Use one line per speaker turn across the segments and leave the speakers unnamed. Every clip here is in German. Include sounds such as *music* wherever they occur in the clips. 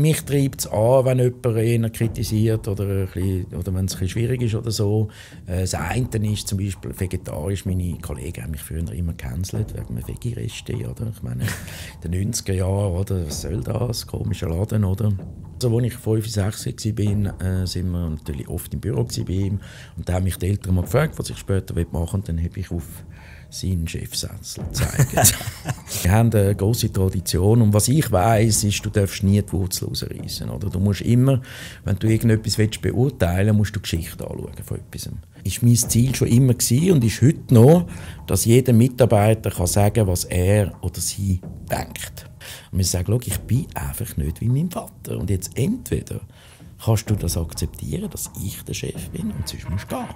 mich treibt es an, wenn jemand einen kritisiert oder, oder wenn es ein schwierig ist oder so. Äh, das eine ist zum Beispiel vegetarisch. Meine Kollegen haben mich früher immer gecancelt wegen Veggie-Reste. Ich meine, in den 90er Jahren, oder, was soll das? Komischer Laden, oder? Also, als ich 5, 6 war, waren wir natürlich oft im Büro bei ihm. Und dann haben mich die Eltern mal gefragt, was ich später machen will. Und dann habe ich auf seinen Chefsessel zeigen. *laughs* Wir haben eine große Tradition und was ich weiß, ist, du darfst nie die Wurzel rausreißen. Oder? Du musst immer, wenn du irgendetwas willst, beurteilen musst du die Geschichte anschauen von etwas. Ist mein Ziel schon immer gewesen und ist heute noch, dass jeder Mitarbeiter kann sagen was er oder sie denkt. Und wir sagen, ich bin einfach nicht wie mein Vater. Und jetzt entweder kannst du das akzeptieren, dass ich der Chef bin und sonst musst du
gehen.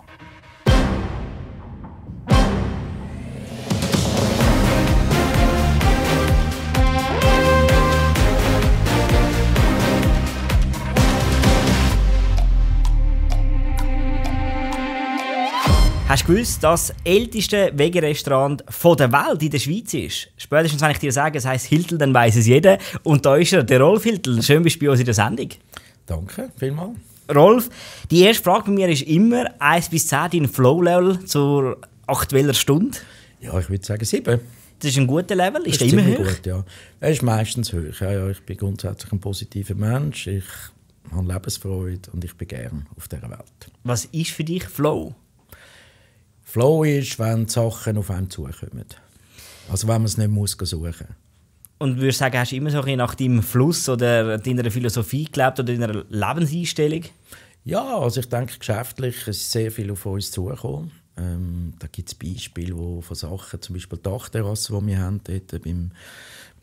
Hast du gewusst, dass das älteste Wegerestaurant der Welt in der Schweiz ist? Spätestens, wenn ich dir sage, es heisst Hiltel, dann weiß es jeder. Und da ist er, der Rolf Hiltel. Schön, bist du bei uns in der Sendung. Danke, vielmals. Rolf, die erste Frage bei mir ist immer 1 bis 10 dein Flow-Level zur aktuellen Stunde. Ja, ich würde sagen 7. Das ist ein guter Level? Ist, ist der immer hoch? Gut,
ja. Er ist meistens hoch. Ja, ja, ich bin grundsätzlich ein positiver Mensch. Ich habe Lebensfreude und ich bin gern auf dieser Welt.
Was ist für dich Flow?
Flow ist, wenn die Sachen auf einem zukommen. Also wenn man es nicht muss suchen muss.
Und würdest du sagen, hast du immer so ein nach deinem Fluss oder deiner Philosophie gelebt oder deiner Lebenseinstellung? Ja, also ich denke, geschäftlich ist sehr
viel auf uns zugekommen. Ähm, da gibt es Beispiele wo von Sachen, zum Beispiel Dachterrassen, die wir haben, dort beim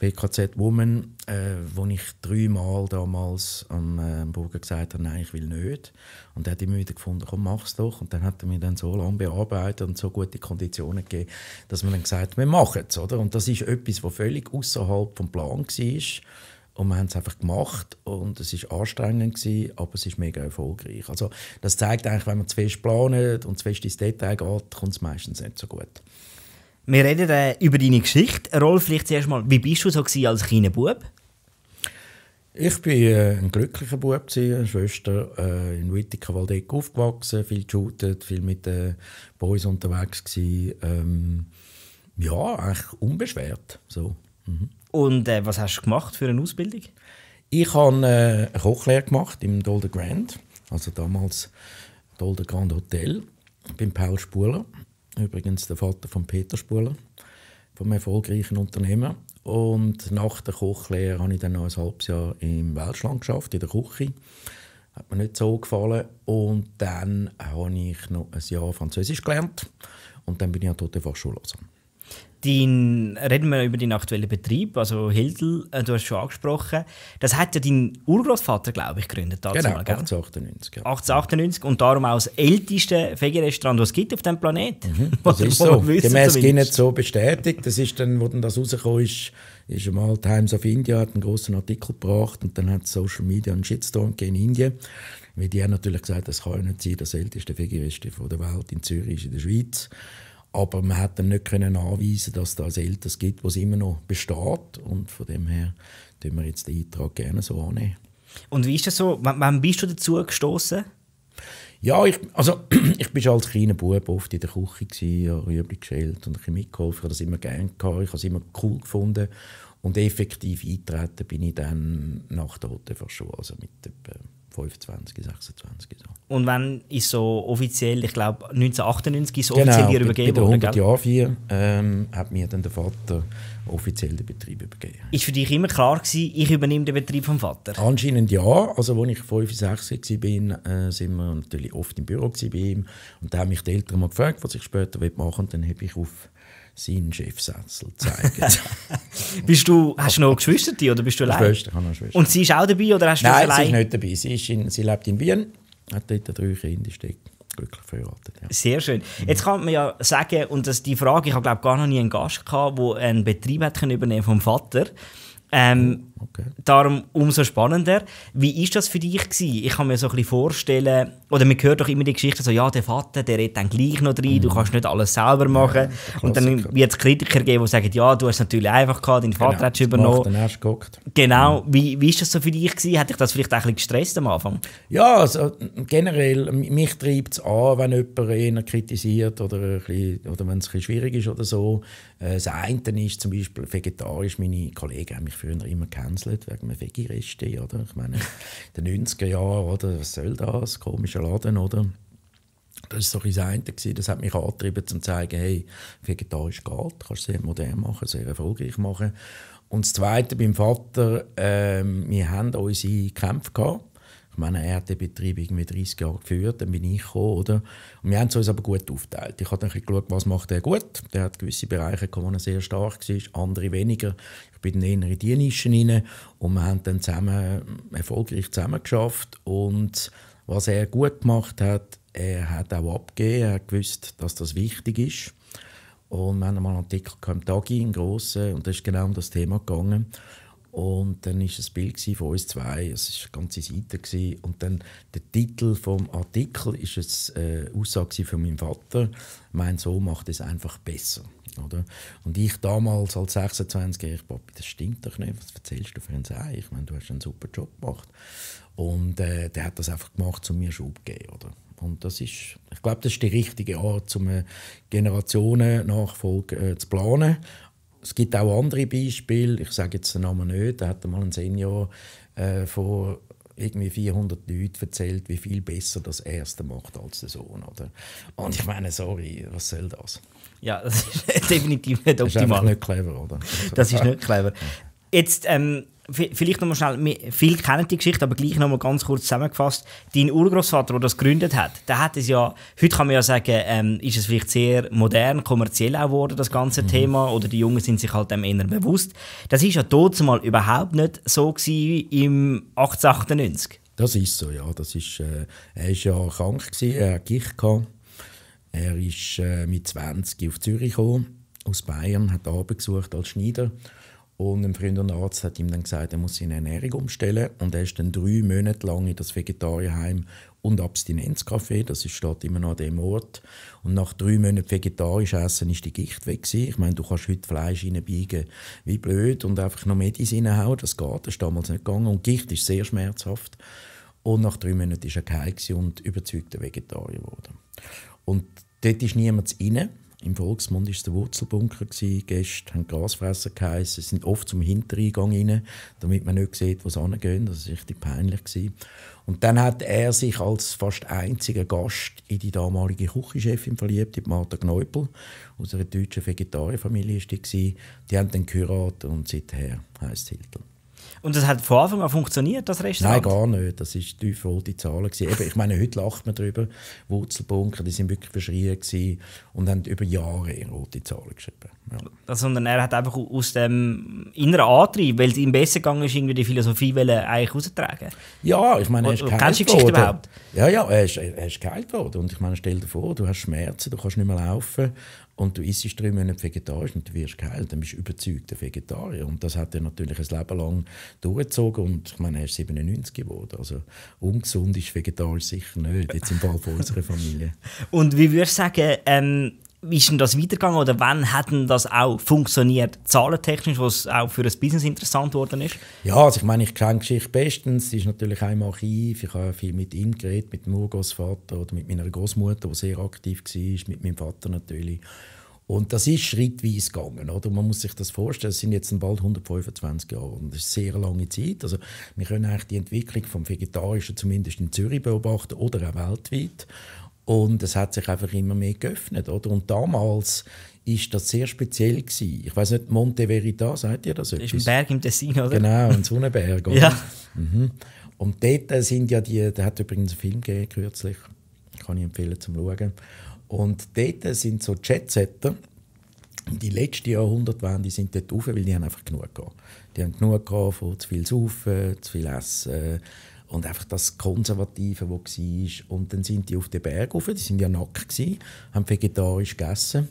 PKZ Woman, äh, wo ich dreimal damals am äh, Burger gesagt habe, nein, ich will nicht. Und er hat immer wieder gefunden, komm, mach es doch. Und dann hat er mir dann so lange bearbeitet und so gute Konditionen gegeben, dass man dann gesagt hat, wir machen es. Und das ist etwas, was völlig außerhalb des Plan war. Und wir haben es einfach gemacht und es war anstrengend gewesen, aber es ist mega erfolgreich. Also das zeigt eigentlich, wenn man zu fest planet
und zu fest ins Detail geht, kommt es meistens nicht so gut. Wir reden äh, über deine Geschichte. Rolf, vielleicht zuerst mal, wie bist du so als kleiner Bub? Ich war
äh, ein glücklicher Bub, eine Schwester, äh, in Wittiker Waldeck aufgewachsen, viel geshootet, viel mit äh, Boys unterwegs gewesen. Ähm, ja, eigentlich unbeschwert. So. Mhm. Und äh, was hast du gemacht für eine Ausbildung? Ich habe äh, eine Kochlehre gemacht im Dolder Grand, also damals Dolder Grand Hotel, beim Paul Spuler übrigens der Vater von Peter Spuler, vom erfolgreichen Unternehmer. Und nach der Kochlehre habe ich dann noch ein halbes Jahr im Welschland geschafft, in der Küche. Hat mir nicht so gefallen. Und dann habe ich noch ein Jahr Französisch gelernt. Und dann bin ich an der Fachschule Lausanne
dein, reden wir über deinen aktuellen Betrieb, also Hildl, äh, du hast schon angesprochen. Das hat ja dein Urgroßvater, glaube ich, gegründet. genau, 1898. Ja. 1898 und darum auch das älteste vegi das es gibt auf dem Planeten. Mhm, *laughs* das ist so. Wissen, Gemäß Guinness
so bestätigt. Das ist dann, wo dann das rausgekommen ist, ist einmal Times of India hat einen großen Artikel gebracht und dann hat Social Media einen Shitstorm in Indien. Weil die haben natürlich gesagt, das kann ja nicht sein, das älteste vegi der Welt in Zürich ist in der Schweiz. Aber man hat ihm nicht können anweisen, dass da ein Älteres gibt, was immer noch besteht. Und von dem her tun wir jetzt den Eintrag gerne so annehmen.
Und wie ist das so? W wann bist du dazu gestoßen? Ja, ich, also, *clears throat* ich
bin als kleiner Bub oft in der Küche, gewesen, geschält und ein mitgeholfen. Ich habe das immer gerne gehabt, ich habe es immer cool gefunden. Und effektiv eintreten bin ich dann nach der schon, also mit etwa 25, 26.
So. Und wenn ist so offiziell, ich glaube 1998 ist genau, offiziell genau, hier übergeben worden? Genau,
100 Jahre vier ähm, hat mir dann der Vater offiziell den Betrieb übergeben.
Ist für dich immer klar gewesen, ich übernehme den Betrieb vom Vater? Anscheinend
ja. Also als ich 5, 6 war, äh, wir natürlich oft im Büro bei ihm. Und da haben mich die Eltern mal gefragt, was ich später machen will. Und dann habe ich auf seinen Chefsessel
zeigen. *laughs* bist du, hast du noch Geschwister oder bist du allein? Schwester, ich habe noch Schwester. Und sie ist auch dabei oder hast du Nein, sie ist nicht dabei.
Sie, ist in, sie lebt in Wien, hat dort drei Kinder, steckt glücklich verheiratet.
Ja. Sehr schön. Mhm. Jetzt kann man ja sagen, und das, die Frage, ich habe glaube gar noch nie einen Gast gehabt, der einen Betrieb hat können übernehmen vom Vater. Ähm, Okay. Darum umso spannender. Wie ist das für dich gewesen? Ich kann mir so ein vorstellen, oder man hört doch immer die Geschichte so, ja, der Vater, der redet dann gleich noch rein, mhm. du kannst nicht alles selber machen. Ja, und dann wird es Kritiker geben, die sagen, ja, du hast es natürlich einfach gehabt, dein Vater genau, hat es übernommen. Dann hast du genau. Mhm. Wie, wie ist das so für dich gewesen? Hat dich das vielleicht auch ein bisschen gestresst am Anfang?
Ja, also generell, mich treibt es an, wenn jemand einen kritisiert oder, oder wenn es ein schwierig ist oder so. Äh, das eine ist zum Beispiel vegetarisch, meine Kollegen haben mich früher immer kennt gehänselt wegen einem Veggie-Reste, Ich meine, in den 90er Jahren, oder? Was soll das? Komischer Laden, oder? Das war so ein eine, das hat mich angetrieben, um zu zeigen, hey, vegetarisch geht, kannst sehr modern machen, sehr erfolgreich machen. Und das Zweite beim Vater, äh, wir haben unsere Kämpfe gehabt. Ich meine, er hat den Betrieb irgendwie 30 Jahre geführt, dann bin ich gekommen, oder? Und wir haben es uns aber gut aufgeteilt. Ich habe dann geschaut, was macht er gut. Der hat gewisse Bereiche, wo er sehr stark war, andere weniger bin dann eher in die Nische rein und wir haben dann zusammen, erfolgreich zusammengeschafft und was er gut gemacht hat, er hat auch abgegeben, er hat gewusst, dass das wichtig ist. Und wir haben einen Artikel im Tagi, einen grossen, und da ist genau um das Thema gegangen. Und dann war es ein Bild von uns zwei, es war eine ganze Seite. Gewesen. Und dann der Titel des Artikels war äh, eine Aussage von meinem Vater, mein Sohn macht es einfach besser. Oder? Und ich damals als 26 ich Papi, das stimmt doch nicht, was erzählst du für einen Sei? Ich meine, du hast einen super Job gemacht. Und äh, der hat das einfach gemacht, um mir Schub zu geben. Oder? Und das ist, ich glaube, das ist die richtige Art, um eine äh, Generationennachfolge äh, zu planen es gibt auch andere Beispiele, ich sage jetzt den Namen nicht, da hat mal ein Senior äh, vor irgendwie 400 Leuten erzählt, wie viel besser das Erste macht als der Sohn. Oder? Und ich meine, sorry, was soll das?
Ja, das ist *laughs* definitiv nicht optimal. Das ist nicht clever, oder? das ist nicht clever. Jetzt, ähm, vielleicht nochmal schnell, viele kennen die Geschichte, aber gleich nochmal ganz kurz zusammengefasst. Dein Urgroßvater, der das gegründet hat, der hat es ja, heute kann man ja sagen, ähm, ist es vielleicht sehr modern, kommerziell auch geworden, das ganze mhm. Thema, oder die Jungen sind sich halt dem eher bewusst. Das ist ja mal überhaupt nicht so gewesen im 1898.
Das ist so, ja. Das ist, äh, er war ja krank, gewesen, er hatte Gicht. Er ist äh, mit 20 auf Zürich gekommen, aus Bayern, hat Arbeit gesucht als Schneider und ein Freund und Arzt hat ihm dann gesagt, er muss seine Ernährung umstellen. Und er ist dann drei Monate lang in das Vegetarierheim und Abstinenzcafé, das ist, steht immer noch an dem Ort. Und nach drei Monaten vegetarisch essen ist die Gicht weg gewesen. Ich meine, du kannst heute Fleisch reinbiegen, wie blöd, und einfach noch Medizin reinhauen, das geht, das ist damals nicht gegangen. Und Gicht ist sehr schmerzhaft. Und nach drei Monaten war er geheilt und überzeugter Vegetarier geworden. Und dort ist niemand rein. Im Volksmund war es der Wurzelbunker. Die Gäste haben Grasfresser geheißen. Sie sind oft zum Hintereingang rein, damit man nicht sieht, wo sie hingehen. Das war richtig peinlich. Gewesen. Und dann hat er sich als fast einziger Gast in die damalige Küchenchefin verliebt, die Martha Gneupel. Aus einer deutschen Vegetarierfamilie war die. Die haben den Kurator und seither heisst Hilton.
Und das hat von Anfang an funktioniert, das Restaurant? Nein,
gar nicht. Das waren tief rote Zahlen. Eben, ich meine, heute lacht man darüber. Wurzelbunker, die sind wirklich verschrien und haben über Jahre rote Zahlen geschrieben.
Ja. Also, er hat einfach aus dem inneren Antrieb, weil es ihm besser gegangen ist, irgendwie die Philosophie eigentlich raustragen. Ja, ich meine, er ist geheilt Kennst du die Geschichte worden. überhaupt?
Ja, ja, er ist, er ist geheilt worden. Und ich meine, stell dir vor, du hast Schmerzen, du kannst nicht mehr laufen und du isst drei Monate vegetarisch und du wirst geheilt, dann bist du überzeugter Vegetarier. Und das hat er natürlich ein Leben lang durchgezogen und ich meine, er ist 97 geworden. Also ungesund ist vegetarisch sicher nicht, jetzt im Fall von unserer Familie.
*laughs* und wie würdest du sagen, ähm, wie ist denn das weitergegangen oder wann hat denn das auch funktioniert, zahlentechnisch, was auch für das Business interessant geworden ist?
Ja, also ich meine, ich kenne die Geschichte bestens. Es ist natürlich auch im Archiv. Ich habe viel mit ihm geredet, mit dem Urgroßvater oder mit meiner Großmutter, die sehr aktiv war, mit meinem Vater natürlich. Und das ist schrittweise gegangen. Oder? Man muss sich das vorstellen, es sind jetzt bald 125 Jahre und das ist eine sehr lange Zeit. Also wir können eigentlich die Entwicklung vom Vegetarischen zumindest in Zürich beobachten oder auch weltweit. Und es hat sich einfach immer mehr geöffnet. Oder? Und damals ist das sehr speziell gewesen. Ich weiß nicht, Monte Verita, sagt ihr das, das etwas? Das ist ein
Berg im Tessin, oder? Genau, ein Sonnenberg. Oder? ja.
Mhm. Und dort äh, sind ja die, da hat übrigens einen Film gegeben, kürzlich, kann ich empfehlen zum Schauen. Und dort sind so Jetsetter, die letzten Jahrhundertwende sind dort rauf, weil die haben einfach genug gehabt. Die haben genug gehabt von zu viel Saufen, zu viel Essen, und einfach das Konservative, das war. Und dann sind die auf den Berg rauf, die waren ja nackt, haben vegetarisch gegessen.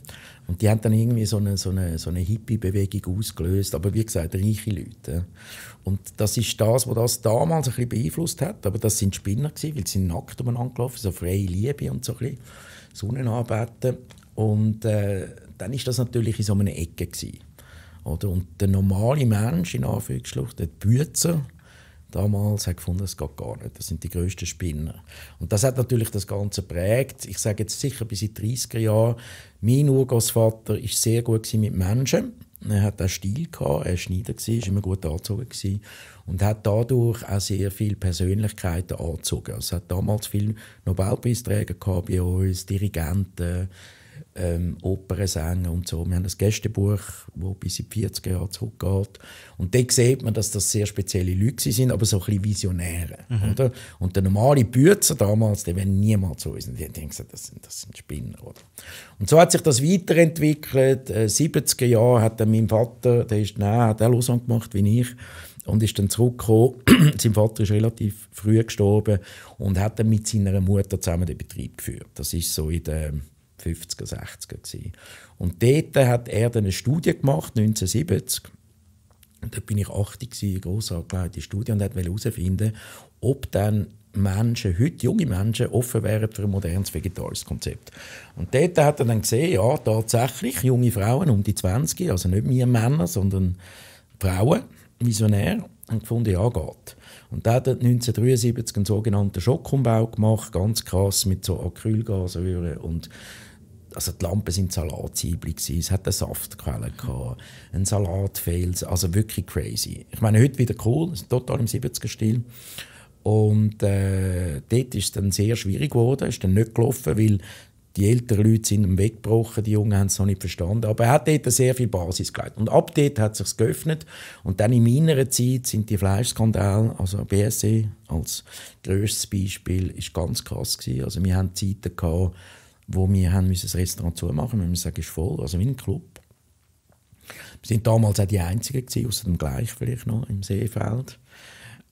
Und die haben dann irgendwie so eine, so eine, so eine Hippie-Bewegung ausgelöst, aber wie gesagt, reiche Leute. Und das ist das, was das damals ein bisschen beeinflusst hat. Aber das sind Spinner, gewesen, weil sie sind nackt umeinander gelaufen, so freie Liebe und so ein bisschen Sonnenarbeiten. Und äh, dann ist das natürlich in so einer Ecke. Gewesen. Oder? Und der normale Mensch, in Anführungsschlucht, der Büzer, damals hat gefunden, es geht gar nicht. Das sind die größten Spinner. Und das hat natürlich das Ganze prägt. Ich sage jetzt sicher bis in die 30er Jahre. Mein Urgroßvater ist sehr gut mit Menschen. Er hat auch Stil gehabt, er war Schneider, war immer gut angezogen gewesen und hat dadurch auch sehr viele Persönlichkeiten angezogen. Also es hat damals viele Nobelpreisträger bei uns, Dirigenten, ähm, Opernsänger und so. Wir haben das Gästebuch, das bis in die 40er Jahre zurückgeht. Und dort sieht man, dass das sehr spezielle Leute sind, aber so ein bisschen Visionäre. Mhm. Oder? Und der normale Bürzer damals, der wäre niemals so gewesen. Die haben gesagt, das sind, das sind Spinner. Oder? Und so hat sich das weiterentwickelt. Äh, 70er Jahre hat dann mein Vater, der ist nein, hat auch Lausanne gemacht wie ich, und ist dann zurückgekommen. *clears throat* Sein Vater ist relativ früh gestorben und hat dann mit seiner Mutter zusammen den Betrieb geführt. Das ist so in der 50er, 60er. Gewesen. Und dort hat er dann eine Studie gemacht, 1970. Und dort bin ich 80 gewesen, eine gross Studie, und wollte herausfinden, ob dann Menschen, heute junge Menschen, offen wären für ein modernes vegetarisches Konzept. Und dort hat er dann gesehen, ja, tatsächlich, junge Frauen um die 20, also nicht mehr Männer, sondern Frauen, Visionär, und gefunden, ja, geht. Und der hat 1973 einen sogenannten Schockumbau gemacht, ganz krass mit so Acrylgasröhren und also die Lampen sind Salatzwiebeln es hat eine Saftquelle gehabt, ein Salatfels, also wirklich crazy. Ich meine, heute wieder cool, total im 70er-Stil. Und äh, dort ist es dann sehr schwierig geworden, ist dann nicht gelaufen, weil die älteren Leute sind weggebrochen, die Jungen haben es noch nicht verstanden. Aber er hat dort sehr viel Basis gelegt. Und ab dort hat es sich geöffnet. Und dann in meiner Zeit sind die Fleischskandale, also BSE als grösstes Beispiel, ist ganz krass gewesen. Also wir haben Zeiten gehabt, wo wir haben müssen das Restaurant zumachen mussten, sagen, es ist voll, also wie ein Club. Wir sind damals auch die Einzigen gewesen, außer dem gleich vielleicht noch, im Seefeld.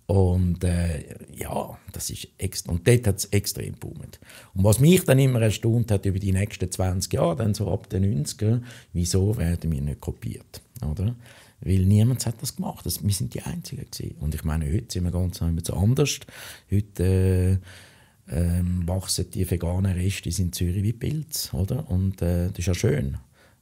Und äh, ja, das ist extra, und dort hat es extrem boomt. Und was mich dann immer erstaunt hat über die nächsten 20 Jahre, dann so ab den 90ern, wieso werden wir nicht kopiert, oder? Weil niemand hat das gemacht. Das, wir sind die Einzigen gewesen. Und ich meine, heute sind wir ganz anders. Heute äh, ähm, wachsen die veganen Reste in Zürich wie Pilze. Oder? Und äh, das ist ja schön.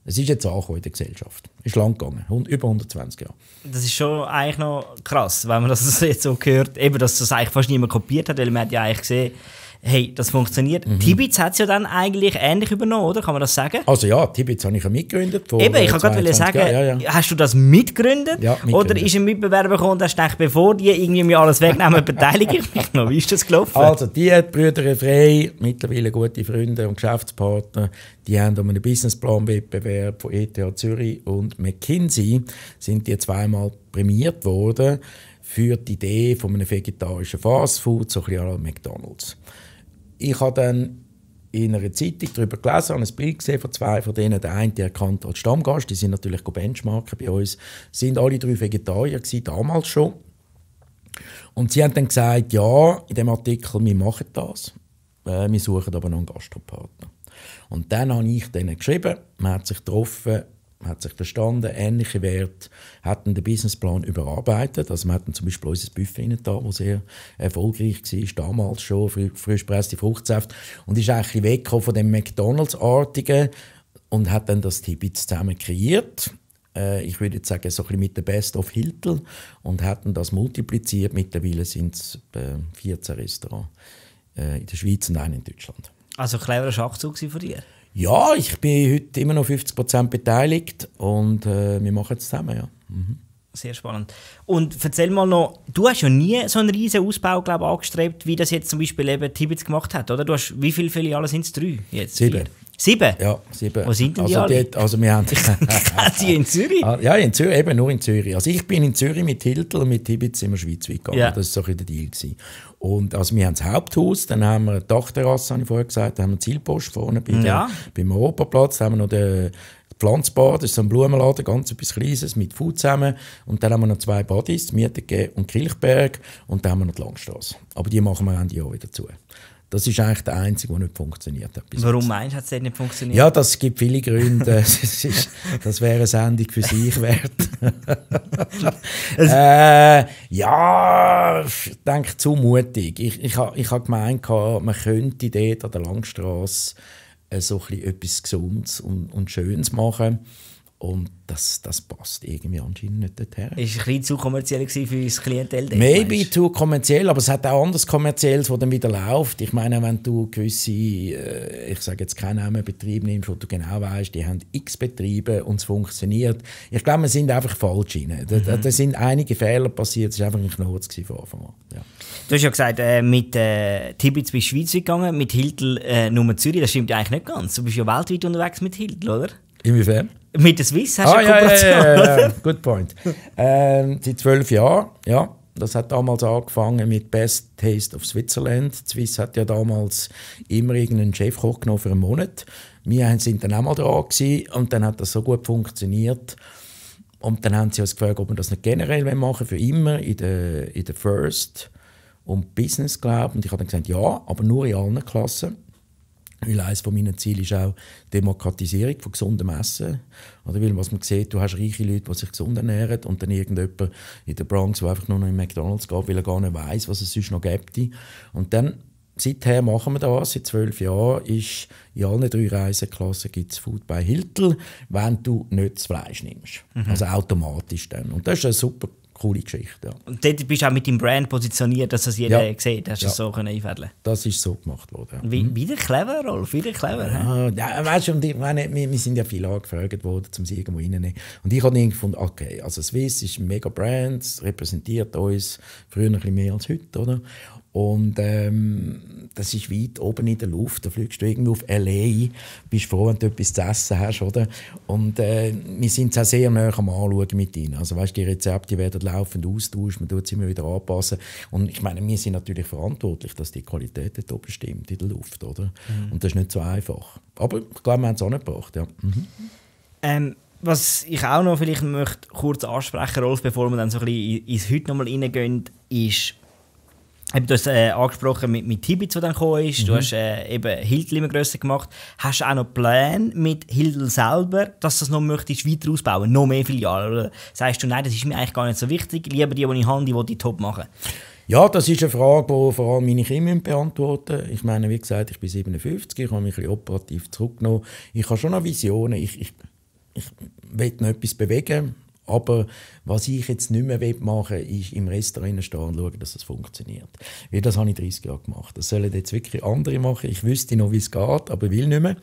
Es ist jetzt auch in der Gesellschaft. Es Ist lang gegangen,
über 120 Jahre. Das ist schon eigentlich noch krass, wenn man das jetzt so hört, eben, dass das eigentlich fast niemand kopiert hat, weil man hat ja eigentlich gesehen, hey, das funktioniert. Mhm. Tibitz hat es ja dann eigentlich ähnlich übernommen, oder? Kann man das sagen? Also ja, Tibitz habe ich ja mitgegründet. Vor Eben, ich äh, wollte gerade sagen, ja, ja. hast du das mitgegründet? Ja, Oder ist ein Mitbewerber gekommen und hast gedacht, bevor die irgendwie mir alles wegnehmen, *laughs* beteilige ich mich noch? Wie ist das gelaufen? Also
die Brüder Frei, mittlerweile gute Freunde und Geschäftspartner, die haben um einen Businessplan-Wettbewerb von ETH Zürich und McKinsey sind die zweimal prämiert worden für die Idee von einem vegetarischen Fastfood, so ein bisschen McDonald's ich habe dann in einer Zeitung darüber gelesen und ein Bild gesehen von zwei von denen. Der eine, der kannte als Stammgast, die sind natürlich benchmarken bei uns, sind alle drei Vegetarier gewesen, damals schon. Und sie haben dann gesagt, ja, in dem Artikel, wir machen das, äh, wir suchen aber noch einen Gastropartner. Und dann habe ich denen geschrieben, man hat sich getroffen hat sich verstanden, ähnliche Werte, hat den Businessplan überarbeitet. Also wir hatten zum Beispiel unser Buffet da, das sehr erfolgreich war, damals schon, fr Fruchtsaft. Und ist eigentlich weggekommen von dem McDonalds-artigen und hat dann das Tibbits zusammen kreiert. Äh, ich würde jetzt sagen, so ein bisschen mit der Best of Hiltel und hat das multipliziert. Mittlerweile sind es 14 Restaurants äh, in der Schweiz und einen in Deutschland.
Also ein cleverer Schachzug von dir?
Ja, ich bin heute immer noch 50 Prozent beteiligt und äh, wir machen es zusammen, ja. Mhm.
Sehr spannend. Und erzähl mal noch, du hast ja nie so einen riesen Ausbau glaub, angestrebt, wie das jetzt zum Beispiel eben Tibitz gemacht hat, oder? Du hast, wie viele Filialen sind es? Drei jetzt? Sieben. Vier.
Sieben? Ja, sieben. Wo sind denn also die alle? Dort, also wir haben... *laughs* die in Zürich? Ah, ja, in Zürich, eben nur in Zürich. Also ich bin in Zürich mit Hiltl und mit Tibitz in der Schweiz gegangen. Ja. Das war so ein der Deal. Gewesen. Und also wir haben das Haupthaus, dann haben wir eine Dachterrasse, habe ich vorher gesagt, dann haben wir Zielpost vorne bei mhm. ja. der, beim Europaplatz, dann haben wir noch den Pflanzbar, das ist so ein Blumenladen, ganz etwas Kleines, mit Food zusammen. Und dann haben wir noch zwei Badis, Mieterge und Kirchberg. Und dann haben wir noch die Langstrasse. Aber die machen wir Ende Jahr wieder zu. Das ist eigentlich der einzige, der nicht funktioniert hat. Warum
meinst du, hat es nicht funktioniert? Ja, das gibt viele Gründe. das, *laughs* ist,
das wäre eine Sendung für sich wert. *laughs* äh, ja, ich denke, zu mutig. Ich, ich, ich habe gemeint, man könnte dort an der Langstrasse äh, so etwas Gesundes und, und Schönes machen und das, das passt irgendwie anscheinend nicht dorthin.
Ist ein bisschen zu kommerziell für das Klientel? Dort, Maybe
meinst? zu kommerziell, aber es hat auch anderes Kommerzielles, das dann wieder läuft. Ich meine, wenn du gewisse, äh, ich sage jetzt keinen Namen, Betriebe nimmst, wo du genau weißt, die haben x Betriebe und es funktioniert. Ich glaube, wir sind einfach falsch rein. Da, mhm. da sind einige Fehler passiert, es war einfach ein Knurz von Anfang an. Ja.
Du hast ja gesagt, äh, mit äh, Tibitz bist du Schweiz gegangen, mit Hiltl äh, Nummer Zürich, das stimmt ja eigentlich nicht ganz. Du bist ja weltweit unterwegs mit Hiltl, oder? Inwiefern? Mit der Swiss hast du ah, eine Kooperation. Ja, ja, ja, ja.
Good point. ähm, seit zwölf Jahren, ja. Das hat damals angefangen mit Best Taste of Switzerland. Die Swiss hat ja damals immer irgendeinen Chefkoch genommen für einen Monat. Wir sind dann auch mal dran gewesen, und dann hat das so gut funktioniert. Und dann haben sie uns gefragt, ob wir das nicht generell machen für immer in der, in der First und Business, glaube Und ich habe dann gesagt, ja, aber nur in allen Klassen. Weil eines meiner Ziele ist auch die Demokratisierung von gesundem Essen. Oder weil, was man sieht, du hast reiche Leute, die sich gesund ernähren und dann irgendjemand in der Bronx, der einfach nur noch in McDonalds geht, weil er gar nicht weiß, was es sonst noch gibt. Und dann, seither machen wir das, seit zwölf Jahren, ist in allen drei Reiseklassen gibt Food bei Hiltl, wenn du nicht das Fleisch nimmst. Mhm. Also automatisch dann. Und das ist ein super coole Geschichte. Ja.
Und dort bist du auch mit deinem Brand positioniert, dass das jeder ja. sieht. Hast du ja. das so können einfädeln?
Das ist so gemacht worden. Ja. Wie,
mhm. wieder clever, Rolf, wieder clever. Ja, ah,
ja weißt du, ich meine, wir, wir sind ja viel angefragt worden, um sie irgendwo reinzunehmen. Und ich habe gefunden, okay, also Swiss ist ein mega Brand, repräsentiert uns früher ein bisschen mehr als heute, oder? Und ähm, das ist weit oben in der Luft. Da fliegst du irgendwo auf L.A. Bist froh, wenn du etwas zu essen hast, oder? Und äh, wir sind auch sehr nah am Anschauen mit ihnen. Also weißt, die Rezepte werden laufend austauscht, man tut sie immer wieder anpassen. Und ich meine, wir sind natürlich verantwortlich, dass die Qualität dort oben in der Luft, oder? Mhm. Und das ist nicht so einfach. Aber ich glaube, wir haben es angebracht, ja. Mhm.
Ähm was ich auch noch vielleicht möchte kurz ansprechen, Rolf, bevor wir dann so ein bisschen ins Heute nochmal reingehen, ist du hast äh, angesprochen mit, mit Tibi, der dann gekommen ist. Mhm. Du hast äh, eben Hildl immer grösser gemacht. Hast du auch noch Pläne mit Hildl selber, dass du das noch möchtest weiter ausbauen? Noch mehr Filialen? Oder sagst du, nein, das ist mir eigentlich gar nicht so wichtig. Lieber die, die ich habe, die, die, die top machen? Ja, das ist eine Frage,
die vor allem meine Kinder beantworten müssen. Ich meine, wie gesagt, ich bin 57, ich habe mich ein bisschen operativ zurückgenommen. Ich habe schon noch Visionen. Ich, ich, ich will noch etwas bewegen. Aber was ich jetzt nicht mehr machen will, ist im Restaurant stehen und schauen, dass es funktioniert. Wie das habe ich 30 Jahre gemacht. Das sollen jetzt wirklich andere machen. Ich wüsste noch, wie es geht, aber will nicht mehr.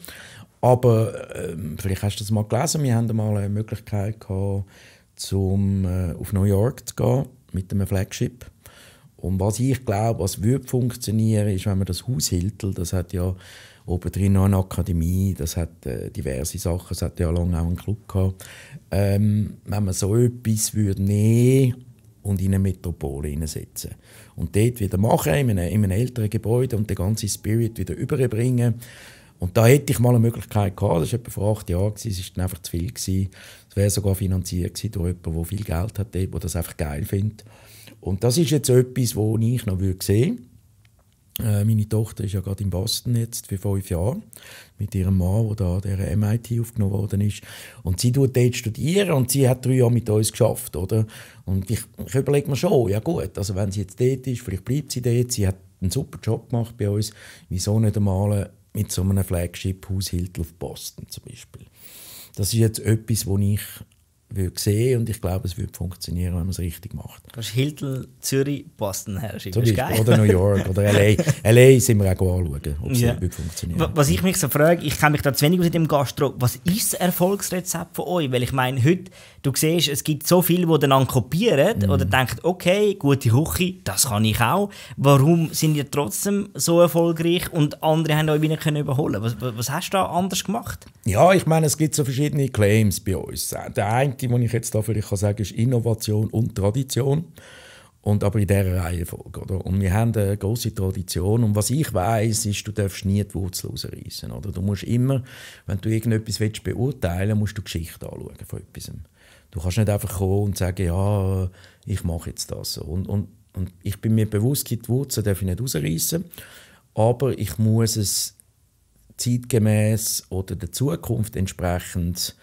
Aber ähm, vielleicht hast du das mal gelesen. Wir haben mal eine Möglichkeit gehabt, zum, äh, auf New York zu gehen mit einem Flagship. Und was ich glaube, was würde funktionieren, ist, wenn man das Haus das hat ja obendrein noch eine Akademie, das hat äh, diverse Sachen, es hat ja lange auch einen Club gehabt. Ähm, wenn man so etwas würde nehmen und in eine Metropole hineinsetzen und dort wieder machen, in einem, in einem älteren Gebäude und den ganzen Spirit wieder überbringen, und da hätte ich mal eine Möglichkeit gehabt, das war etwa vor acht Jahren, es war dann einfach zu viel. Gewesen. Es wäre sogar finanziert gewesen durch jemanden, der viel Geld hat, der das einfach geil findet. Und das ist jetzt etwas, wo ich noch sehen würde. Äh, meine Tochter ist ja gerade in Boston jetzt für fünf Jahre mit ihrem Mann, der da der MIT aufgenommen worden ist. Und sie tut dort studieren und sie hat drei Jahre mit uns geschafft, oder? Und ich, ich überlege mir schon, ja gut, also wenn sie jetzt dort ist, vielleicht bleibt sie dort. Sie hat einen super Job gemacht bei uns. Wieso nicht einmal äh, mit so einem Flagship-Haushilt auf Boston zum Beispiel? Das ist jetzt etwas, wo ich würde sehen und ich glaube, es würde funktionieren, wenn man es richtig macht.
Kannst Hilton, Zürich, Boston herrschieben, ist Oder New York oder L.A.
L.A. *laughs* sind wir auch anschauen, ob es ja. funktioniert.
Was ich mich so frage, ich kenne mich da zu wenig aus dem Gastro, was ist das Erfolgsrezept von euch? Weil ich meine, heute, du siehst, es gibt so viele, die dann kopieren mhm. oder denken, okay, gute Küche, das kann ich auch. Warum sind ihr trotzdem so erfolgreich und andere haben euch wieder können überholen? Was, was hast du da anders gemacht?
Ja, ich meine, es gibt so verschiedene Claims bei uns. Der eine eine, die ich jetzt da vielleicht kann sagen kann, ist Innovation und Tradition. Und aber in dieser Reihenfolge. Oder? Und wir haben eine große Tradition. Und was ich weiß, ist, du darfst nie die Wurzel rausreißen. Oder? Du musst immer, wenn du irgendetwas willst, beurteilen musst du die Geschichte anschauen von etwas. Du kannst nicht einfach kommen und sagen, ja, ich mache jetzt das. Und, und, und ich bin mir bewusst, die Wurzel darf ich nicht rausreißen. Aber ich muss es zeitgemäß oder der Zukunft entsprechend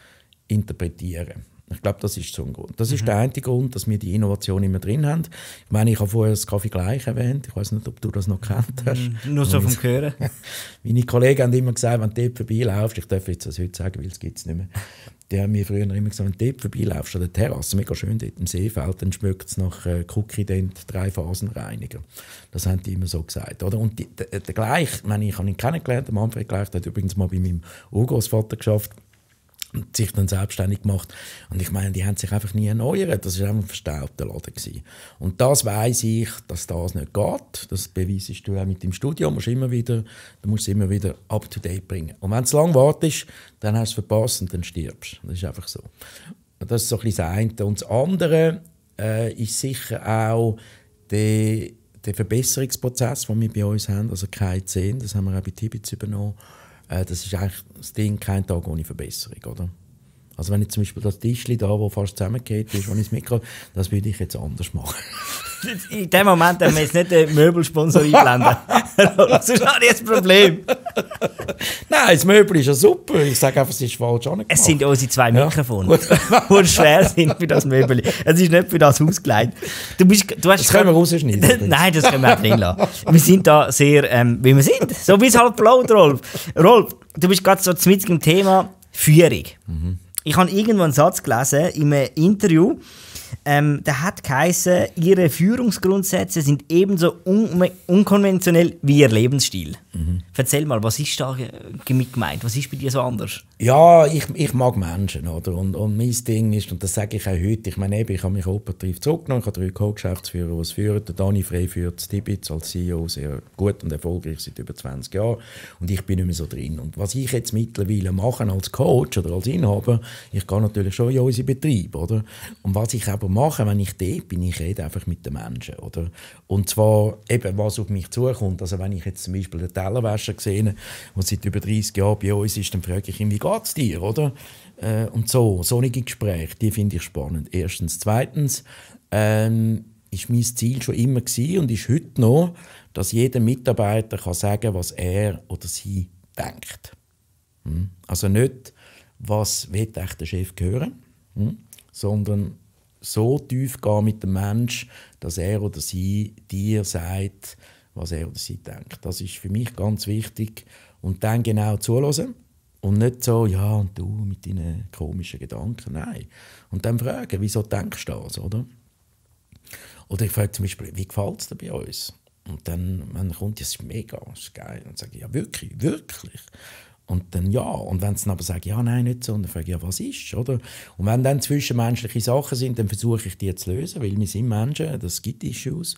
interpretieren. Ich glaube, das ist so ein Grund. Das mhm. ist der eine Grund, dass wir die Innovation immer drin haben. Ich meine, ich habe vorher das Kaffee gleich erwähnt. Ich weiß nicht, ob du das noch kennt hast. Mhm, nur so vom Hören. *laughs* Meine Kollegen haben immer gesagt, wenn du dort vorbeilaufst, ich darf jetzt das heute sagen, weil es gibt es nicht mehr. Die haben mir früher immer gesagt, wenn du dort vorbeilaufst an der Terrasse, mega schön dort im Seefeld, dann schmeckt es nach äh, Cookie Dent drei Dreiphasenreiniger. Das haben die immer so gesagt. Oder? Und der, Gleich, ich, ich habe ihn kennengelernt, der Manfred Gleich, der hat übrigens mal bei meinem Urgroßvater geschafft und sich dann selbstständig gemacht. Und ich meine, die haben sich einfach nie erneuert. Das war einfach ein verstaubter Laden. Gewesen. Und das weiß ich, dass das nicht geht. Das beweisest du auch mit dem Studium. Musst immer wieder, du musst es immer wieder up-to-date bringen. Und wenn es lang wartest, dann hast du es verpasst und dann stirbst. Das ist einfach so. Das ist so ein bisschen das eine. Und das andere äh, ist sicher auch der, der Verbesserungsprozess, den wir bei uns haben. Also KI10, das haben wir auch bei Tibitz übernommen äh, das ist eigentlich das Ding, kein Tag ohne Verbesserung, oder? Also wenn ich zum Beispiel das Tischli da, wo fast zusammengeht ist, wo ich es mitgekommen das würde ich jetzt anders machen.
*laughs* In dem Moment haben wir jetzt nicht den Möbelsponsor einblenden. *laughs* das ist auch jetzt das Problem. Nein, das Möbel ist ja super. Ich sage einfach, es ist falsch angemacht. Es sind unsere zwei Mikrofone, ja, *laughs* die schwer sind für das Möbel. Es ist nicht für das Hausgelegt. Du bist, du hast das können wir rausschneiden. Nein, das können wir auch nicht lassen. Wir sind da sehr, ähm, wie wir sind. So wie es halt bleibt, Rolf. Rolf, du bist gerade so zu im Thema Führung. Mhm. Ich habe irgendwann einen Satz gelesen in einem Interview, ähm, da hat geheißen, ihre Führungsgrundsätze sind ebenso un unkonventionell wie ihr Lebensstil. Mhm. Erzähl mal, was ist da äh, damit gemeint? Was ist bei dir so anders?
Ja, ich, ich mag Menschen, oder? Und, und mein Ding ist, und das sage ich auch heute, ich meine eben, ich habe mich operativ zurückgenommen, ich habe drei Co-Geschäftsführer, die es führen. Der Dani Frey führt Stibitz als CEO sehr gut und erfolgreich seit über 20 Jahren. Und ich bin nicht mehr so drin. Und was ich jetzt mittlerweile mache als Coach oder als Inhaber, ich gehe natürlich schon in unsere Betrieb, oder? Und was ich auch selber machen. Wenn ich dort bin, ich rede einfach mit den Menschen. Oder? Und zwar eben, was auf mich zukommt. Also wenn ich jetzt zum Beispiel einen Tellerwäscher sehe, der seit über 30 Jahren bei uns ist, dann frage ich ihn, wie geht es dir? Oder? Äh, und so, solche Gespräche, die finde ich spannend. Erstens. Zweitens ähm, ist mein Ziel schon immer gewesen und ist heute noch, dass jeder Mitarbeiter kann sagen was er oder sie denkt. Hm? Also nicht, was will der Chef hören, hm? sondern so tief gehen mit dem Mensch, dass er oder sie dir sagt, was er oder sie denkt. Das ist für mich ganz wichtig. Und dann genau zuhören. Und nicht so, ja, und du mit deinen komischen Gedanken. Nein. Und dann fragen, wieso denkst du das, oder? Oder ich frage zum Beispiel, wie gefällt es dir bei uns? Und dann, wenn kommt, das ist mega, das ist geil. Und dann sage ich, ja, wirklich, wirklich. Und dann ja. Und wenn sie dann aber sagen, ja, nein, nicht so, und dann frage ich, ja, was ist, oder? Und wenn dann zwischenmenschliche Sachen sind, dann versuche ich die zu lösen, weil wir sind Menschen, das gibt Issues.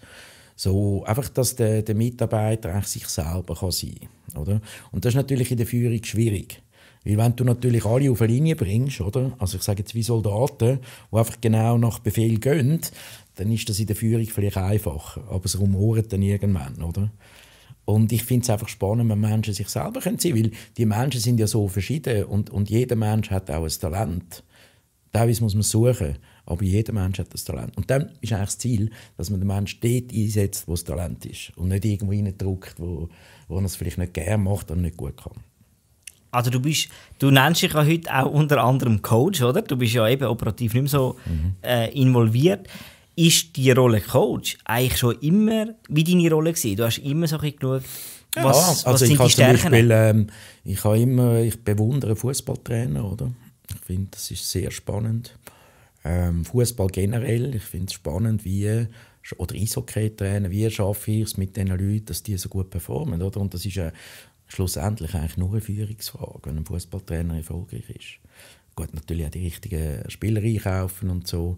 So, einfach, dass der, der Mitarbeiter eigentlich sich selber kann sein kann, Und das ist natürlich in der Führung schwierig. Weil wenn du natürlich alle auf eine Linie bringst, oder? Also ich sage jetzt wie Soldaten, die einfach genau nach Befehl gehen, dann ist das in der Führung vielleicht einfacher. Aber es rumort dann irgendwann, oder? Und ich finde es einfach spannend, wenn Menschen sich selber sein können weil die Menschen sind ja so verschieden und, und jeder Mensch hat auch ein Talent. Teilweise muss man suchen, aber jeder Mensch hat das Talent. Und dann ist eigentlich das Ziel, dass man den Menschen dort einsetzt, wo das Talent ist und nicht
irgendwo reindrückt, wo, wo er es vielleicht nicht gerne macht und nicht gut kann. Also du bist, du nennst dich ja heute auch unter anderem Coach, oder? Du bist ja eben operativ nicht mehr so mhm. äh, involviert ist die Rolle Coach eigentlich schon immer wie deine Rolle gewesen? Du hast immer so ein bisschen geschaut, was, ja, was also sind ich die Stärken? Beispiel,
ähm, ich, habe immer, ich bewundere Fußballtrainer, oder? Ich finde, das ist sehr spannend. Ähm, Fußball generell, ich finde es spannend, wie oder Eishockey-Trainer, wie schaffe ich es mit den Leuten, dass die so gut performen, oder? Und das ist eine, schlussendlich eigentlich nur eine Führungsfrage, wenn ein Fußballtrainer erfolgreich ist. Gut, natürlich auch die richtigen Spieler einkaufen und so.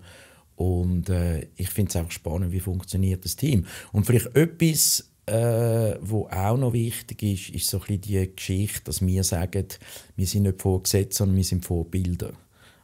Und äh, ich finde es einfach spannend, wie funktioniert das Team. Und vielleicht etwas, äh, wo auch noch wichtig ist, ist so ein bisschen die Geschichte, dass wir sagen, wir sind nicht vorgesetzt, sondern wir sind Vorbilder.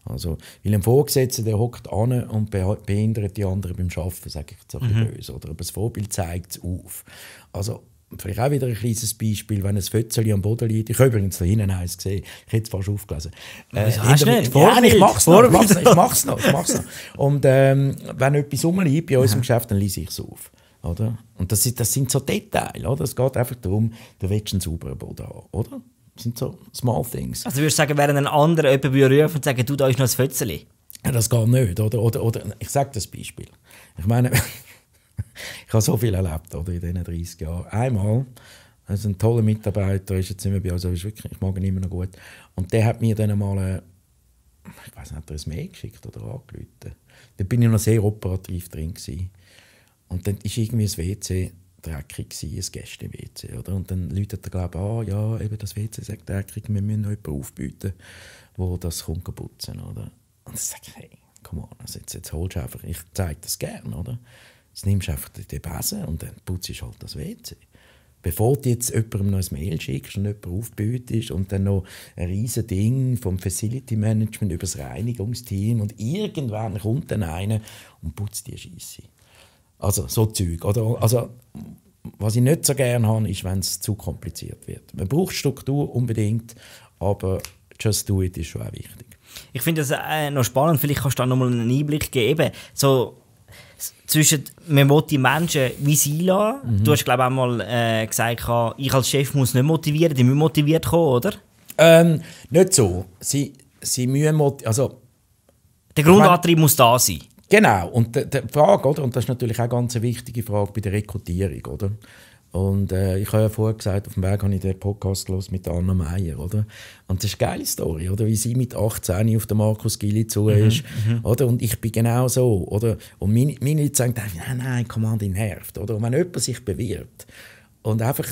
Also, weil ein Vorgesetzter, der hockt an und behindert die anderen beim Arbeiten, sage ich jetzt ein mhm. böse. Oder? Aber das Vorbild zeigt es auf. Also, vielleicht auch wieder ein kleines Beispiel, wenn ein Fötzeli am Boden liegt. Ich habe übrigens da hinten eins gesehen. Ich hätte es fast aufgelesen. Äh, schnell, ja, ich mach's noch, ich mache es mach's noch, ich mache es noch. Und ähm, wenn etwas rumliegt bei uns im Geschäft, dann lese ich es auf. Oder? Und das, das sind so Details. Oder? Es geht einfach darum, du willst einen sauberen Boden haben, oder? Das sind so small things.
Also würdest du sagen, während ein anderer jemand berührt und sagen, du, da ist noch ein Fötzeli?
das geht nicht, oder? Oder, oder ich sage das Beispiel. Ich meine... *laughs* ich habe so viel erlebt oder, in diesen 30 Jahren. Einmal, also ein toller Mitarbeiter, ist jetzt immer bei uns, also ich mag ihn immer noch gut. Und der hat mir dann mal, äh, ich weiß nicht, hat er ein Mail geschickt oder angerufen. Da bin ich noch sehr operativ drin. Gewesen. Und dann war irgendwie das WC dreckig gewesen, ein Gäste-WC. Und dann läutet er, glaube ich, ah, ja, eben das WC sagt dreckig, wir müssen noch jemanden aufbieten, der das kommt putzen kann. Und ich sage, hey, komm on, also jetzt, jetzt holst du einfach, ich zeige das gerne, oder? Jetzt nimmst du einfach den Besen und dann putzt du halt das WC. Bevor du jetzt jemandem noch ein Mail schickst und jemand ist und dann noch ein riesiges Ding vom Facility Management über das Reinigungsteam und irgendwann kommt dann einer und putzt die Scheiße. Also so Zeug. Oder, also, was ich nicht so gerne habe, ist, wenn es zu kompliziert wird. Man braucht Struktur unbedingt, aber just do it ist schon auch wichtig.
Ich finde das äh, noch spannend. Vielleicht kannst du da mal einen Einblick geben. So zwischen, man will die Menschen wie sie lassen. Mhm. Du hast, glaube ich, auch mal äh, gesagt, ich als Chef muss nicht motivieren, die müssen motiviert kommen, oder? Ähm, nicht so. Sie, sie müssen also Der Grundantrieb ich muss da sein.
Genau. Und die Frage, oder? und das ist natürlich auch eine ganz wichtige Frage bei der Rekrutierung, oder? Und äh, ich habe ja vorher gesagt, auf dem Weg habe ich den Podcast los mit Anna Meier, oder? Und das ist eine geile Story, oder? Wie sie mit 18 auf den Markus Gilli zu mhm, ist, mhm, oder? Und ich bin genau so, oder? Und meine, meine Leute sagen, nein, nein, Kommando nervt, oder? Und wenn jemand sich bewirbt und einfach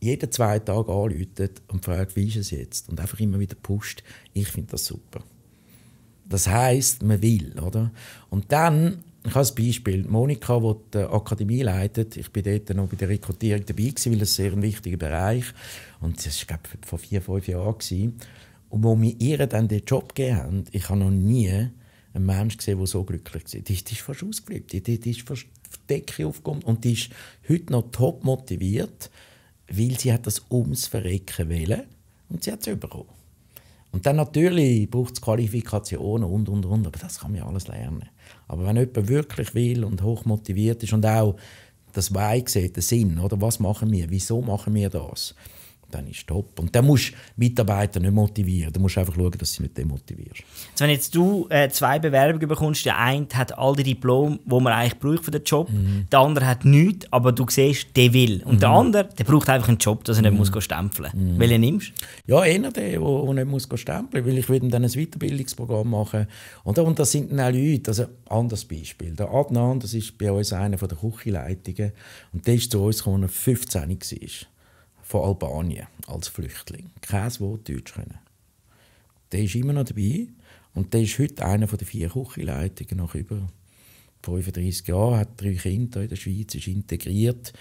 jeden zwei Tage anläutet und fragt, wie ist es jetzt? Und einfach immer wieder pusht, ich finde das super. Das heißt, man will, oder? Und dann ich habe ein Beispiel. Monika, die die Akademie leitet, ich war dort noch bei der Rekrutierung dabei, gewesen, weil das ist ein sehr wichtiger Bereich und das war, vor vier, fünf Jahren. Gewesen. Und wo wir ihr dann den Job gegeben haben, ich habe noch nie einen Menschen gesehen, der so glücklich war. Die, die ist fast ausgeblieben, die, die, die ist fast auf die Decke aufgekommen und die ist heute noch top motiviert, weil sie hat das ums Verrecken wollen und sie hat es bekommen. Und dann natürlich braucht es Qualifikationen und, und, und, aber das kann man ja alles lernen. Aber wenn jemand wirklich will und hochmotiviert ist und auch das Weih sieht, den Sinn, oder was machen wir, wieso machen wir das, dann ist top. Und dann musst du Mitarbeiter nicht motivieren. Du musst einfach schauen, dass sie nicht demotivierst.
Also wenn jetzt du äh, zwei Bewerbungen bekommst, der eine hat all die Diplome, die man eigentlich braucht für den Job, mhm. der andere hat nichts, aber du siehst, der will. Und mhm. der andere, der braucht einfach einen Job, dass er nicht mhm. muss stempeln muss. Mhm. Welchen nimmst du? Ja, einer, der, der
nicht muss stempeln muss, weil ich würde dann ein Weiterbildungsprogramm machen. Und, und das sind dann auch Leute, also anderes Beispiel. Der Adnan, das ist bei uns einer der Küchenleitungen und der ist zu uns gekommen, als er 15 war von Albanien als Flüchtling. Kein Wort Deutsch können. Der ist immer noch dabei und der ist heute einer von den vier Küchenleitungen nach über 35 Jahren, hat drei Kinder in der Schweiz, ist integriert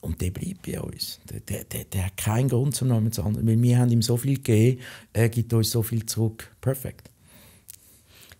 und der bleibt bei uns. Der, der, der, der hat keinen Grund zum Namen zu handeln. weil wir haben ihm so viel gegeben, er gibt uns so viel zurück. Perfekt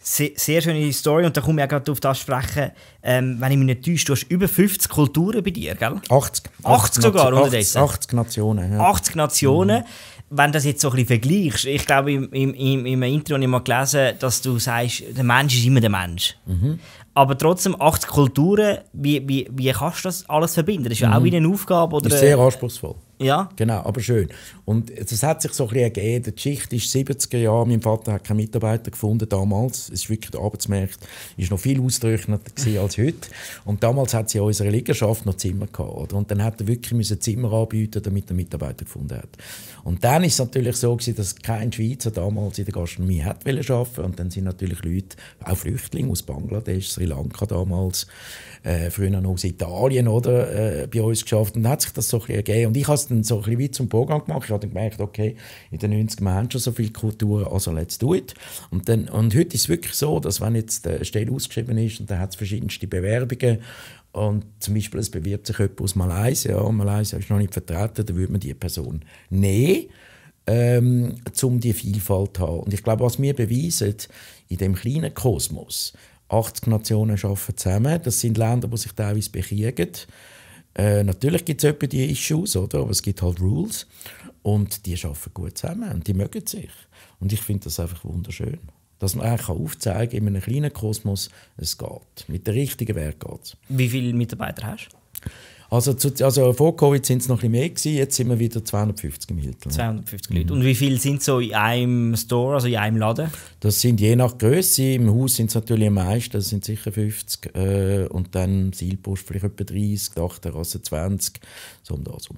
sehr, sehr, schöne Story und da komme ich auch gerade auf das sprechen, ähm, wenn ich mich nicht täusche, du hast über 50 Kulturen bei dir, gell? 80. 80, sogar, oder? 80, 80
Nationen. Ja. 80
Nationen. Mhm. Wenn du das jetzt so ein bisschen vergleichst, ich glaube, im, im, im, im Intro habe ich mal gelesen, dass du sagst, der Mensch ist immer der Mensch. Mhm. Aber trotzdem, 80 Kulturen, wie, wie, wie kannst du das alles verbinden? Das ist ja mhm. auch wieder eine Aufgabe. Oder ist sehr
anspruchsvoll. Ja. Genau, aber schön. Und es hat sich so ein bisschen ergeben. Die Geschichte ist 70er Jahre. Mein Vater hat keine Mitarbeiter gefunden damals. Es ist wirklich der Arbeitsmarkt ist noch viel ausgerechneter als heute. Und damals hat sie in unserer Liegenschaft noch Zimmer gehabt. Oder? Und dann hat er wirklich müssen Zimmer anbieten, damit er Mitarbeiter gefunden hat. Und dann ist es natürlich so gewesen, dass kein Schweizer damals in der Gastronomie hat arbeiten Und dann sind natürlich Leute, auch Flüchtlinge aus Bangladesch, Sri Lanka damals, äh, früher noch aus Italien, oder, äh, bei uns geschafft. Und dann hat sich das so ein bisschen ergeben. Und ich dann so ein bisschen wie zum Programm gemacht. Ich habe dann gemerkt, okay, in den 90 haben schon so viel Kultur, also let's do it. Und, dann, und heute ist es wirklich so, dass wenn jetzt eine Stelle ausgeschrieben ist und dann hat es verschiedenste Bewerbungen und zum Beispiel es bewirbt sich jemand aus Malaysia und Malaysia ist noch nicht vertreten, dann würde man diese Person nehmen ähm, um die Vielfalt zu haben. Und ich glaube, was wir beweisen, in dem kleinen Kosmos, 80 Nationen arbeiten zusammen, das sind Länder, die sich teilweise bekriegen, äh, natürlich gibt es etwa die Issues, oder? aber es gibt halt Rules. Und die arbeiten gut zusammen und die mögen sich. Und ich finde das einfach wunderschön. Dass man eigentlich aufzeigen kann, in einem kleinen Kosmos, es geht. Mit der richtigen Wert geht es. Wie
viele Mitarbeiter hast du?
Also, zu, also vor Covid sind es noch ein bisschen mehr gewesen, jetzt sind wir wieder 250 im Hilton. 250 mhm. Leute. Und
wie viele sind so in einem Store, also in einem Laden?
Das sind je nach Größe. Im Haus sind es natürlich am meisten, das sind sicher 50. Äh, und dann Seilpost vielleicht etwa 30, Dachterrasse 20, so um das herum.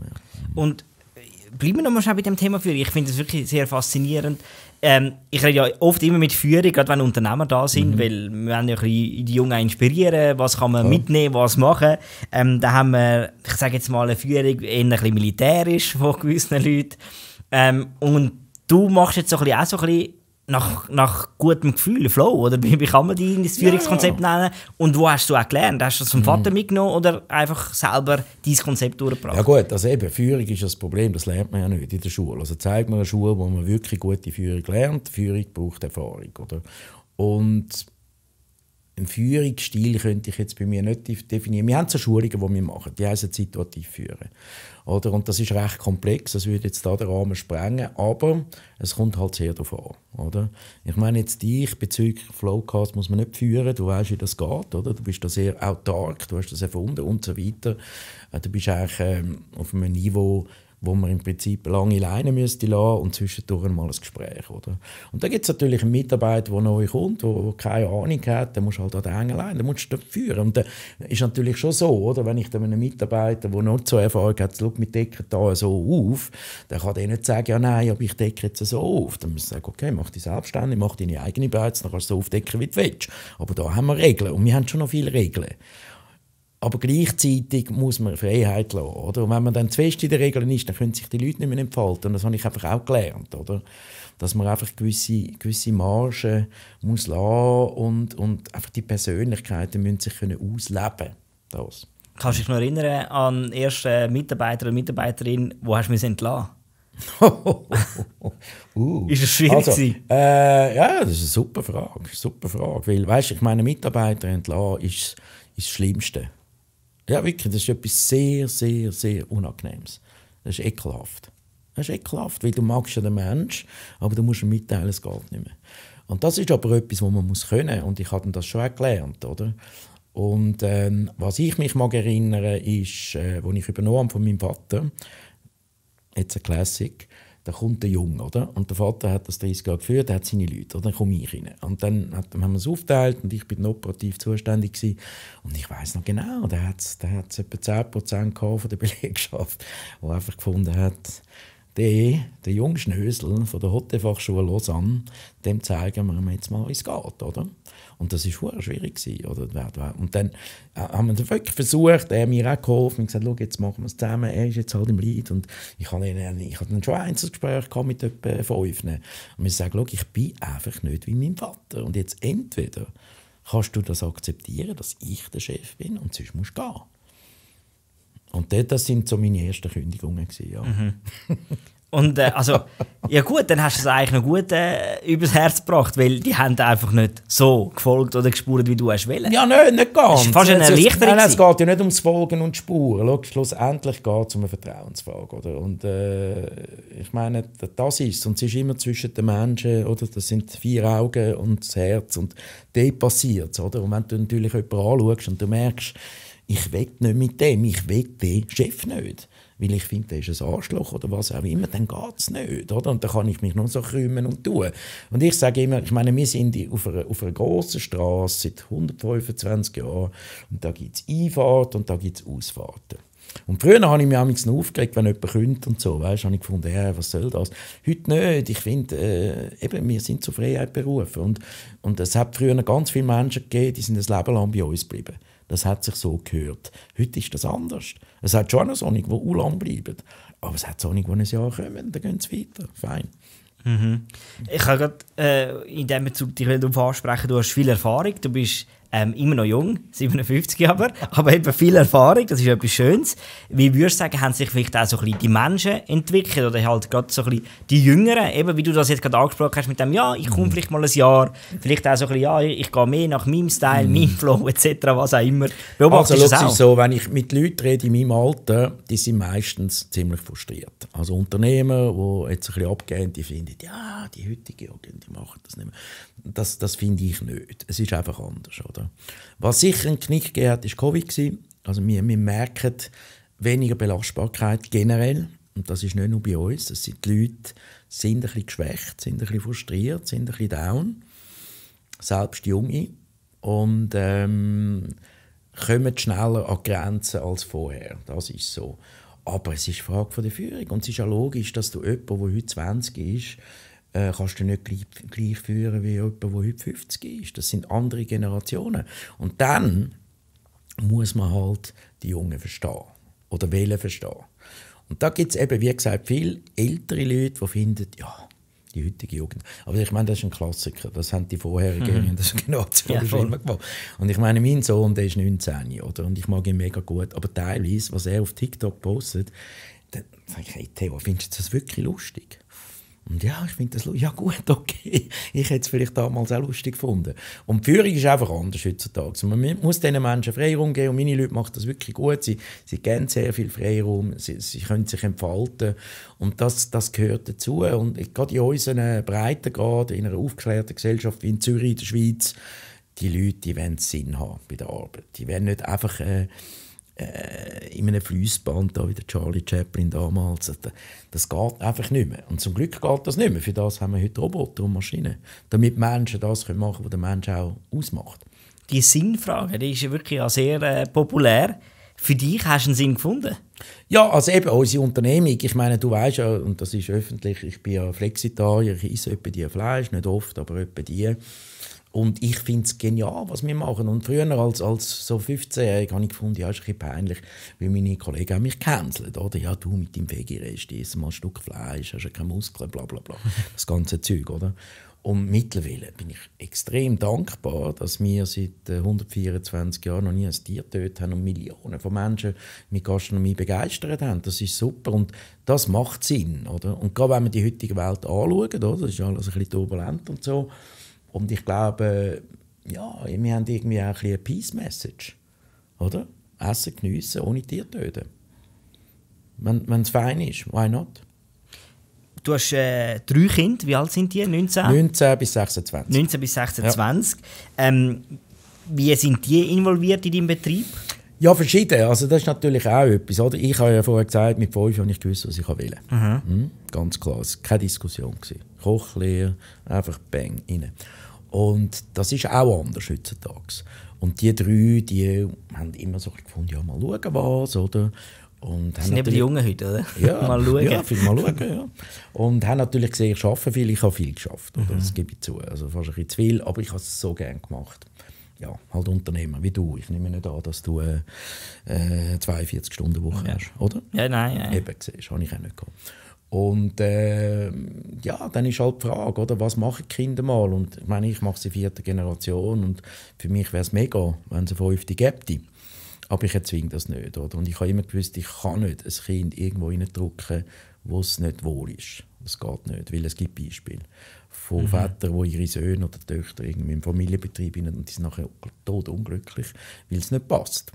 Mhm. Und äh, bleiben wir nochmal schon bei dem Thema für. Ich finde es wirklich sehr faszinierend, ähm, ich rede ja oft immer mit Führung, gerade wenn Unternehmer da sind, mhm. weil wir wollen ja ein bisschen die Jungen inspirieren, was kann man ja. mitnehmen, was machen. Ähm, da haben wir, ich sage jetzt mal, eine Führung eher ein bisschen militärisch *laughs* von gewissen Leuten. Ähm, und du machst jetzt so ein bisschen, auch so ein bisschen nach, nach gutem Gefühl, Flow, oder *laughs* wie, kann man die das Führungskonzept ja, ja. nennen? Und wo hast du auch gelernt? Hast du das vom mhm. Vater mitgenommen oder einfach selber dein Konzept durchgebracht? Ja
gut, also eben, Führung ist das Problem, das lernt man ja nicht in der Schule. Also zeigt man eine Schule, wo man wirklich gute Führung lernt. Führung braucht Erfahrung, oder? Und einen Führungsstil könnte ich jetzt bei mir nicht definieren. Wir haben so Schulungen, die wir machen, die heißen situativ führen. Oder? Und das ist recht komplex, das würde jetzt da den Rahmen sprengen, aber es kommt halt sehr darauf an. Oder? Ich meine jetzt dich bezüglich Flowcast muss man nicht führen, du weißt, wie das geht, oder? du bist da sehr autark, du hast das erfunden und so weiter. Äh, du bist eigentlich ähm, auf einem Niveau, wo man im Prinzip lange Leine müsste lassen und zwischendurch mal ein Gespräch. Oder? Und da gibt es natürlich einen Mitarbeiter, der neu kommt, der keine Ahnung hat, der muss halt dort hängen leiden, der muss dort führen. Und das äh, ist natürlich schon so, oder? wenn ich dann einem Mitarbeiter, der noch so Erfahrung hat, schau, wir decken da so auf, dann kann der nicht sagen, ja nein, aber ich decke jetzt so auf. Dann muss ich sagen, okay, mach dich selbstständig, mach deine eigene Beiz, dann kannst du so aufdecken, wie du willst. Aber da haben wir Regeln und wir haben schon noch viele Regeln. Aber gleichzeitig muss man Freiheit lassen. Oder? Und wenn man dann zu fest in den Regeln ist, dann können sich die Leute nicht mehr entfalten. Und das habe ich einfach auch gelernt. Oder? Dass man einfach gewisse, gewisse Margen muss lassen und, und einfach die Persönlichkeiten müssen sich können ausleben das.
Kannst du dich noch erinnern an den ersten Mitarbeiter und Mitarbeiterin, wo hast du mich entlassen? *laughs* uh. Ist das schwierig also,
äh, Ja, das ist eine super Frage, super Frage, weil weißt, du, ich meine Mitarbeiter entlassen ist, ist das Schlimmste. Ja, wirklich, das ist etwas sehr, sehr, sehr Unangenehmes. Das ist ekelhaft. Das ist ekelhaft, weil du magst ja den Mensch, aber du musst ihm mitteilen, es geht nicht mehr. Und das ist aber etwas, was man muss können und ich habe das schon auch gelernt, oder? Und ähm, was ich mich mag erinnern ist, äh, als ich übernommen von meinem Vater, jetzt ein Classic, dann kommt der Junge, oder? Und der Vater hat das 30 Jahre geführt, er hat seine Leute, oder? Dann komme ich rein. Und dann hat, haben wir es aufgeteilt und ich bin operativ zuständig gewesen. Und ich weiß noch genau, da hat es etwa 10% von der *laughs* Belegschaft, die einfach gefunden hat, der, der jüngste von der Hotelfachschule Lausanne, dem zeigen wir jetzt mal, wie es geht, oder? Und das war schwierig. oder? Und dann äh, haben wir wirklich versucht, er mir auch geholfen und gesagt, jetzt machen wir es zusammen, er ist jetzt halt im Leid. Und ich hatte dann äh, schon ein Einzelgespräch mit etwa fünf. Und wir sagen, schau, ich bin einfach nicht wie mein Vater. Und jetzt entweder kannst du das akzeptieren, dass ich der Chef bin und sonst musst du gehen. Und dort, das sind so meine ersten Kündigungen. Gewesen, ja. Mhm.
Und äh, also, ja gut, dann hast du es eigentlich noch gut äh, übers Herz gebracht, weil die haben einfach nicht so gefolgt oder gespurt, wie du es wollen. Ja, nein, nicht ganz. Es ist fast eine Erleichterung. Nein, es geht
ja nicht ums Folgen und Spuren. Schau, schlussendlich geht es um eine Vertrauensfrage. Oder? Und äh, ich meine, das ist Und es ist immer zwischen den Menschen, oder? das sind vier Augen und das Herz. Und dort passiert es. Und wenn du natürlich jemanden anschaust und du merkst, ich will nicht mit dem, ich will den Chef nicht, weil ich finde, der ist ein Arschloch oder was auch immer, dann geht es nicht. Oder? Und dann kann ich mich nur so kümmern und tun. Und ich sage immer, ich meine, wir sind auf einer, auf einer grossen Straße seit 125 Jahren und da gibt es Einfahrten und da gibt es Ausfahrten. Und früher habe ich mich auch aufgeregt, wenn jemand könnte und so. Weißt, habe ich gefunden, ja, was soll das? Heute nicht. Ich finde, äh, eben, wir sind zur Freiheit berufen. Und, und es hat früher ganz viele Menschen gegeben, die sind ein Leben lang bei uns geblieben. Das hat sich so gehört. Heute ist das anders. Es hat schon eine Sonic, die lang bleibt. Aber es hat Sonic, die ein Jahr kommen, dann gehen sie weiter. Fein. Mhm.
Ich habe gerade äh, in diesem Bezug dich um ansprechen, du hast viel Erfahrung, du bist ähm, immer noch jung, 57 *laughs* aber, aber eben viel Erfahrung, das ist etwas Schönes. Wie würdest du sagen, haben sich vielleicht auch so ein bisschen die Menschen entwickelt oder halt gerade so ein bisschen die Jüngeren, eben wie du das jetzt gerade angesprochen hast mit dem, ja, ich komme mhm. vielleicht mal ein Jahr, vielleicht auch so ein bisschen, ja, ich gehe mehr nach meinem Style, mhm. meinem Flow etc., was auch immer. Beobachtest also, das auch? so,
wenn ich mit Leuten rede in meinem Alter, die sind meistens ziemlich frustriert. Also Unternehmen, die jetzt ein bisschen abgehen, die finden, ja, die heutige Jugend, die machen das nicht mehr das, das finde ich nicht. Es ist einfach anders. Oder? Was sicher einen Knick gegeben hat, war Covid. Also wir, wir merken weniger Belastbarkeit generell. Und das ist nicht nur bei uns. Das sind die Leute sind ein bisschen geschwächt, sind ein bisschen frustriert, sind ein bisschen down. Selbst Junge. Und ähm, kommen schneller an Grenzen als vorher. Das ist so. Aber es ist eine Frage der Führung. Und es ist ja logisch, dass du jemanden, der heute 20 ist, äh, kannst du nicht gleich, gleich führen wie jemand, der heute 50 ist. Das sind andere Generationen. Und dann muss man halt die Jungen verstehen oder wählen verstehen. Und da gibt es eben, wie gesagt, viele ältere Leute, die finden, ja, die heutige Jugend. Aber ich meine, das ist ein Klassiker. Das haben die vorherigen mhm. das Generation *laughs* ja, schon gemacht. Und ich meine, mein Sohn, der ist 19, oder? Und ich mag ihn mega gut. Aber teilweise, was er auf TikTok postet, dann sage ich, hey Theo, findest du das wirklich lustig? Und ja, ich finde das Ja gut, *laughs* okay. Ich hätte es vielleicht damals auch lustig gefunden. Und die Führung ist einfach anders heutzutage. Also man muss diesen Menschen Freiraum geben und meine Leute machen das wirklich gut. Sie, sie geben sehr viel Freiraum, sie, sie können sich entfalten und das, das gehört dazu. Und gerade in unseren Breitengraden, in einer aufgeklärten Gesellschaft wie in Zürich, in der Schweiz, die Leute die wollen Sinn haben bei der Arbeit. Die wollen nicht einfach... Äh, äh, in einem Fließband, da wie der Charlie Chaplin damals. Äh, das geht einfach nicht mehr. Und zum Glück geht das nicht mehr. Für das haben wir heute Roboter
und Maschinen, damit
Menschen das können machen können, was der Mensch auch ausmacht. Die Sinnfrage,
die ist ja wirklich auch sehr äh, populär. Für dich hast du einen Sinn gefunden? Ja, also eben
unsere Unternehmung. Ich meine, du weißt ja, und das ist öffentlich, ich bin ja Flexitarier, ich esse etwa die Fleisch, nicht oft, aber etwa die. Und ich finde es genial, was wir machen. Und früher als, als so 15-Jährige habe ich gefunden, ja, ist ein bisschen peinlich, weil meine Kollegen haben mich gecancelt. Oder ja, du mit deinem Veggie-Rest, isst mal ein Stück Fleisch, hast ja keine Muskeln, bla bla bla. Das ganze Zeug, oder? Und mittlerweile bin ich extrem dankbar, dass wir seit 124 äh, Jahren noch nie ein Tier getötet haben und Millionen von Menschen mit Gastronomie begeistert haben. Das ist super und das macht Sinn. Oder? Und gerade wenn wir die heutige Welt anschauen, oder? das ist alles ein bisschen turbulent und so, und ich glaube, ja, wir haben irgendwie auch ein eine Peace-Message. Oder? Essen, geniessen, ohne Tier töten. Wenn es fein ist, why not?
Du hast äh, drei Kinder, wie alt sind die? 19? 19
bis 26.
19 bis 26. Ja. Ähm, wie sind die
involviert in deinem Betrieb? Ja, verschieden. Also das ist natürlich auch etwas. Oder? Ich habe ja vorher gesagt, mit fünf habe ich gewusst, was ich will. Mhm. mhm ganz klar, es war keine Diskussion. Koch leer, einfach bang, rein. Und das ist auch anders heutzutage. Und die drei, die haben immer so gefunden, ja, mal schauen was, oder? Und das sind eben die Jungen heute, oder? Ja, *laughs* mal schauen. Ja, viel mal schauen, ja. Und haben natürlich gesehen, ich arbeite viel, ich habe viel geschafft, oder? Mhm. das gebe ich zu. Also fast ein bisschen zu viel, aber ich habe es so gerne gemacht. Ja, halt Unternehmer, wie du. Ich nehme nicht an, dass du äh, 42-Stunden-Woche äh, ja. hast, oder? Ja, nein, nein. Eben, siehst, habe ich auch nicht gehabt. Und äh, ja, dann ist halt die Frage, oder, was machen die Kinder mal? Und ich meine, ich mache sie vierte Generation und für mich wäre es mega, wenn es eine fünfte gäbe. Aber ich erzwinge das nicht. Oder? Und ich habe immer gewusst, ich kann nicht ein Kind irgendwo reindrücken, wo es nicht wohl ist. Das geht nicht, weil es gibt Beispiele von mhm. Vätern, die ihre Söhne oder Töchter irgendwie im Familienbetrieb sind und die sind nachher totunglücklich, weil es nicht passt.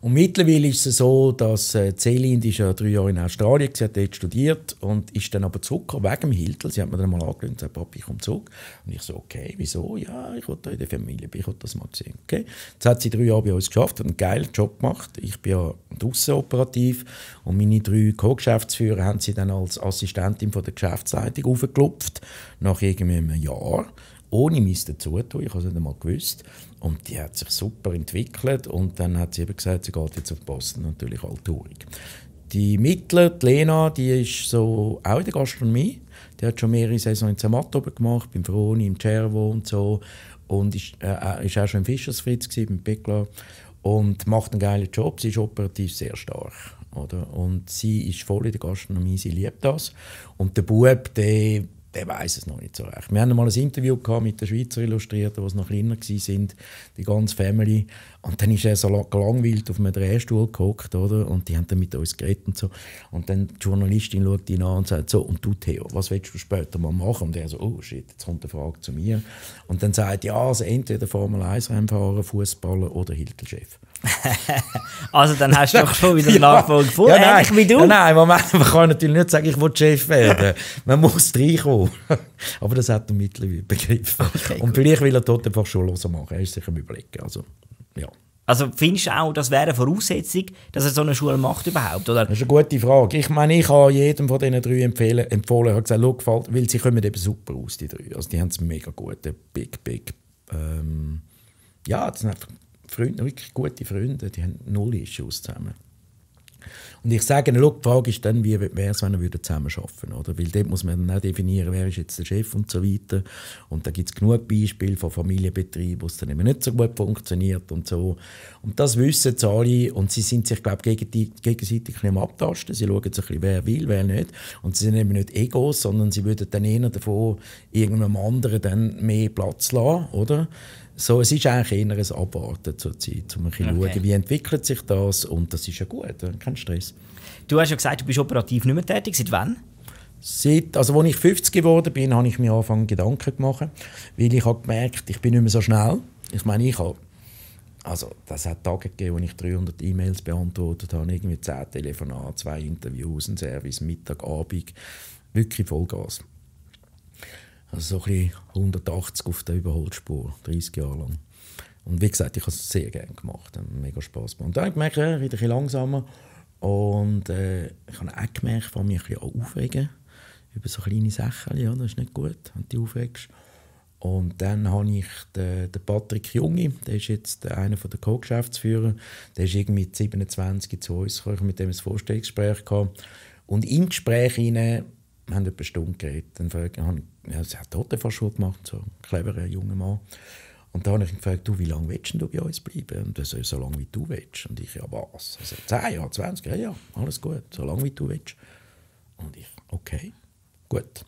Und mittlerweile ist es so, dass äh, Celine die ist ja drei Jahre in Australien, sie hat dort studiert und ist dann aber zurückgekommen wegen dem Hiltel. Sie hat mir dann mal angerufen und gesagt, Papi, ich komme zurück. Und ich so, okay, wieso? Ja, ich wollte in der Familie, ich wollte das mal sehen. Okay. Jetzt hat sie drei Jahre bei uns geschafft und einen geilen Job gemacht. Ich bin ja draussen operativ und meine drei Co-Geschäftsführer haben sie dann als Assistentin von der Geschäftsleitung aufgeklopft, nach irgendwie einem Jahr ohne mein Zutun. Ich habe es nicht einmal gewusst. Und die hat sich super entwickelt. Und dann hat sie eben gesagt, sie geht jetzt auf Boston, natürlich alttourig. Die Mittler, die Lena, die ist so auch in der Gastronomie. Die hat schon mehrere Saisons in Zermatt gemacht, beim Froni, im Cervo und so. Und ist, äh, äh ist auch schon im Fischersfritz, beim Pickler. Und macht einen geilen Job. Sie ist operativ sehr stark. Oder? Und sie ist voll in der Gastronomie, sie liebt das. Und der Bub, der der weiß es noch nicht so recht. Wir haben mal ein Interview gehabt mit der Schweizer Illustrierten, die noch kleiner sind, die ganze Family. Und dann ist er so gelangweilt auf einem Drehstuhl gehockt, oder? Und die haben dann mit uns geredet und so. Und dann die Journalistin schaut ihn an und sagt, so, und du Theo, was willst du später mal machen? Und er so, oh shit, jetzt kommt eine Frage zu mir. Und dann sagt ja, also entweder Formel 1 Rennfahrer, Fußballer oder Hiltelchef. *laughs*
also dann hast du doch schon wieder einen *laughs* Nachfolge gefunden, ja, nein,
wie du. Ja, nein, man kann natürlich nicht sagen, ich will Chef werden. Man muss reinkommen gekommen. *laughs* Aber das hat er mittlerweile begriffen. Okay, und vielleicht will er dort einfach schon losmachen. Er ist sich am Überlegen. Also,
ja. Also findest du auch, das wäre eine Voraussetzung, dass er so eine Schule macht überhaupt? Oder? Das ist eine
gute Frage. Ich meine, ich habe jedem von diesen drei empfehlen, empfohlen, ich gesagt, gefällt, weil sie kommen eben super aus, die drei. Also die haben es mega gut, big, big. Ähm, ja, das sind einfach Freunde, wirklich gute Freunde, die haben null Issues zusammen. Und ich sage ihnen, die Frage ist dann, wie wäre es, wenn wir zusammenarbeiten würden. Weil dort muss man dann auch definieren, wer ist jetzt der Chef und so weiter. Und da gibt es genug Beispiele von Familienbetrieben, wo es dann eben nicht so gut funktioniert und so. Und das wissen sie alle und sie sind sich, glaube ich, gegenseitig ein bisschen am Abtasten. Sie schauen sich ein bisschen, wer will, wer nicht. Und sie sind eben nicht Egos, sondern sie würden dann einer davon irgendeinem anderen dann mehr Platz lassen, oder? So, es ist eigentlich eher ein Abwarten zur Zeit, um ein bisschen okay. schauen, wie entwickelt sich das und das ist ja gut, kein Stress.
Du hast ja gesagt, du bist operativ nicht mehr tätig. Seit wann?
Seit, also als ich 50 geworden bin, habe ich mir angefangen Gedanken gemacht, weil ich habe gemerkt, ich bin nicht mehr so schnell. Ich meine, ich habe also das hat Tage gegeben, wo ich 300 E-Mails beantwortet habe, irgendwie 10 Telefonate, zwei Interviews, ein Service, Mittag, Abend, wirklich Vollgas. Also so ein bisschen 180 auf der Überholspur, 30 Jahre lang. Und wie gesagt, ich habe es sehr gerne gemacht, ähm, mega Spaß gemacht. Und dann habe ich gemerkt, ich äh, werde ein bisschen langsamer. Und äh, ich habe auch gemerkt, ich fange mich ein bisschen aufregen über so kleine Sachen, ja, das ist nicht gut, wenn du dich aufregst. Und dann habe ich den, den Patrick Junge, der ist jetzt einer der Co-Geschäftsführer, der ist irgendwie mit 27 zu uns gekommen, mit dem ein Vorstellungsgespräch gehabt. Und im Gespräch hinein wir haben etwa eine Stunde geredet. Dann fragte ich, ja, sie hat Totenfahrschule gemacht, so ein cleverer junger Mann. Und dann habe ich ihn gefragt, du, wie lange willst du bei uns bleiben? Und er so, so lange wie du willst. Und ich, ja was? Also 10 Jahre, 20 Jahre, ja, alles gut, so lange wie du willst. Und ich, okay, gut.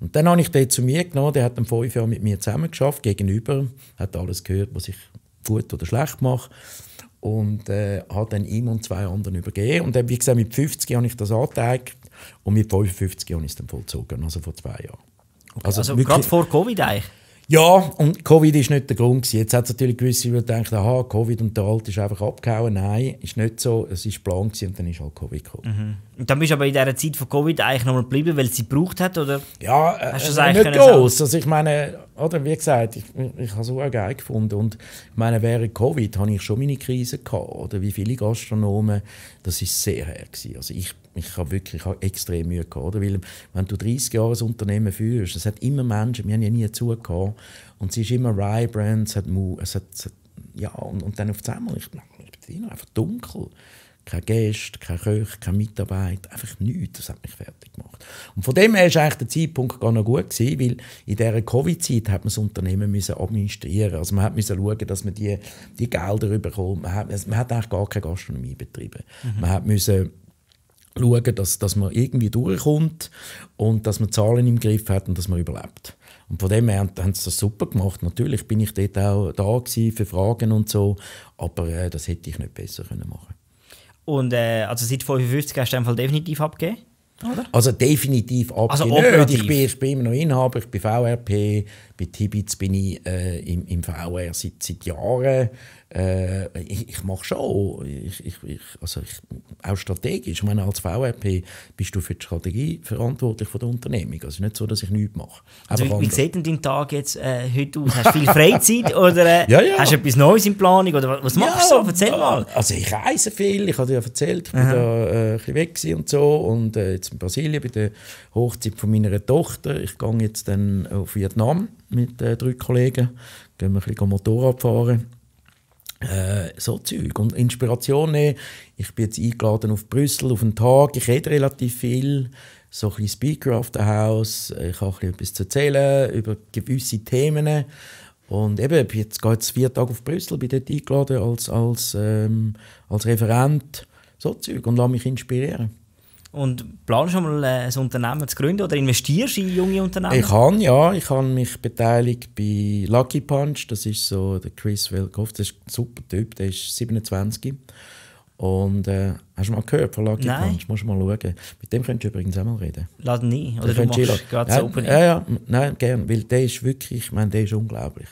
Und dann habe ich den zu mir genommen, der hat dann fünf Jahre mit mir zusammengeschafft, gegenüber, hat alles gehört, was ich gut oder schlecht mache. Und äh, hat dann ihm und zwei anderen übergeben. Und dann, wie gesagt, mit 50 habe ich das angezeigt und mit 55 Jahren ist dann vollzogen, also vor zwei Jahren. Okay, also, also gerade vor Covid eigentlich? Ja, und Covid ist nicht der Grund. Gewesen. Jetzt hat es natürlich gewisse, die denken, aha, Covid und der Alte ist einfach abgehauen. Nein, ist nicht so. Es war Plan und dann ist halt Covid gekommen.
Mhm. Und dann bist du aber in dieser Zeit von Covid eigentlich nochmal geblieben, weil es sie gebraucht hat, oder? Ja, äh, äh nicht groß. Also
ich meine, oder wie gesagt, ich, ich habe es auch geil gefunden. Und ich meine, während Covid hatte ich schon meine Krise. Gehabt, oder wie viele Gastronomen, das ist sehr her. Gewesen. Also ich, ich habe wirklich ich habe extrem Mühe gehabt. Oder? Weil, wenn du 30 Jahre ein Unternehmen führst, es hat immer Menschen, wir haben ja nie zugehört. Und es ist immer Rye-Brand, es hat, es hat, es hat ja, und, und dann auf einmal, ich, ich bin einfach dunkel. Kein Gäste, kein Köch, keine Mitarbeiter, einfach nichts. Das hat mich fertig gemacht. Und von dem her war eigentlich der Zeitpunkt gar noch gut, gewesen, weil in dieser Covid-Zeit hat man das Unternehmen müssen administrieren. Also man hat müssen schauen, dass man die, die Gelder überkommt. Man hat, man hat eigentlich gar keine Gastronomie betrieben. Mhm. Man hat müssen schauen, dass, dass man irgendwie durchkommt und dass man Zahlen im Griff hat und dass man überlebt. Und von dem her haben sie das super gemacht. Natürlich bin ich dort auch da für Fragen und so, aber äh, das hätte ich nicht besser können machen
und äh, also seit 55 hast du einfach definitiv abgegeben. Oder? Also
definitiv also abgegeben. Also ich
bin immer noch Inhaber, ich bin
VRP, bei Tibitz bin ich äh, im, im VR seit, seit Jahren. Äh, ich, ich mache schon, ich, ich, ich, also ich, auch strategisch. Ich meine, als VRP bist du für die Strategie verantwortlich von der Unternehmung. Also nicht so, dass ich nichts mache. Also wie, wie
sieht denn dein Tag jetzt äh, heute aus? Hast du viel Freizeit *laughs* oder äh, ja, ja. hast du etwas Neues in Planung? Oder was machst ja, du so? Erzähl mal.
Also ich reise viel, ich habe dir ja erzählt, ich Aha. bin da äh, ein bisschen weg und so. Und äh, jetzt in Brasilien bei der Hochzeit von meiner Tochter. Ich gehe jetzt dann auf Vietnam mit äh, drei Kollegen. Gehen wir ein bisschen Motorrad fahren. Äh, so Zeug. Und Inspiration nehmen. Ich bin jetzt eingeladen auf Brüssel auf einen Tag. Ich rede relativ viel. So ein bisschen Speaker auf der House. Ich habe etwas zu erzählen über gewisse Themen. Und eben, jetzt gehe jetzt vier Tage auf Brüssel, bin dort eingeladen als, als, ähm, als Referent. So Zeug. Und lasse mich inspirieren.
Und planst du mal äh, ein Unternehmen zu gründen oder investierst in junge Unternehmen? Ich kann, ja.
Ich habe mich beteiligt bei Lucky Punch. Das ist so der Chris Wilkoff. Das ist ein super Typ. Der ist 27. Und äh, hast du mal gehört von Lucky Nein. Punch? Musst du mal schauen. Mit dem könntest du übrigens auch mal reden. Lad nie. Oder du machst gerade ja, so. Ja, ja, nein, gern. Weil der ist wirklich, ich meine, der ist unglaublich.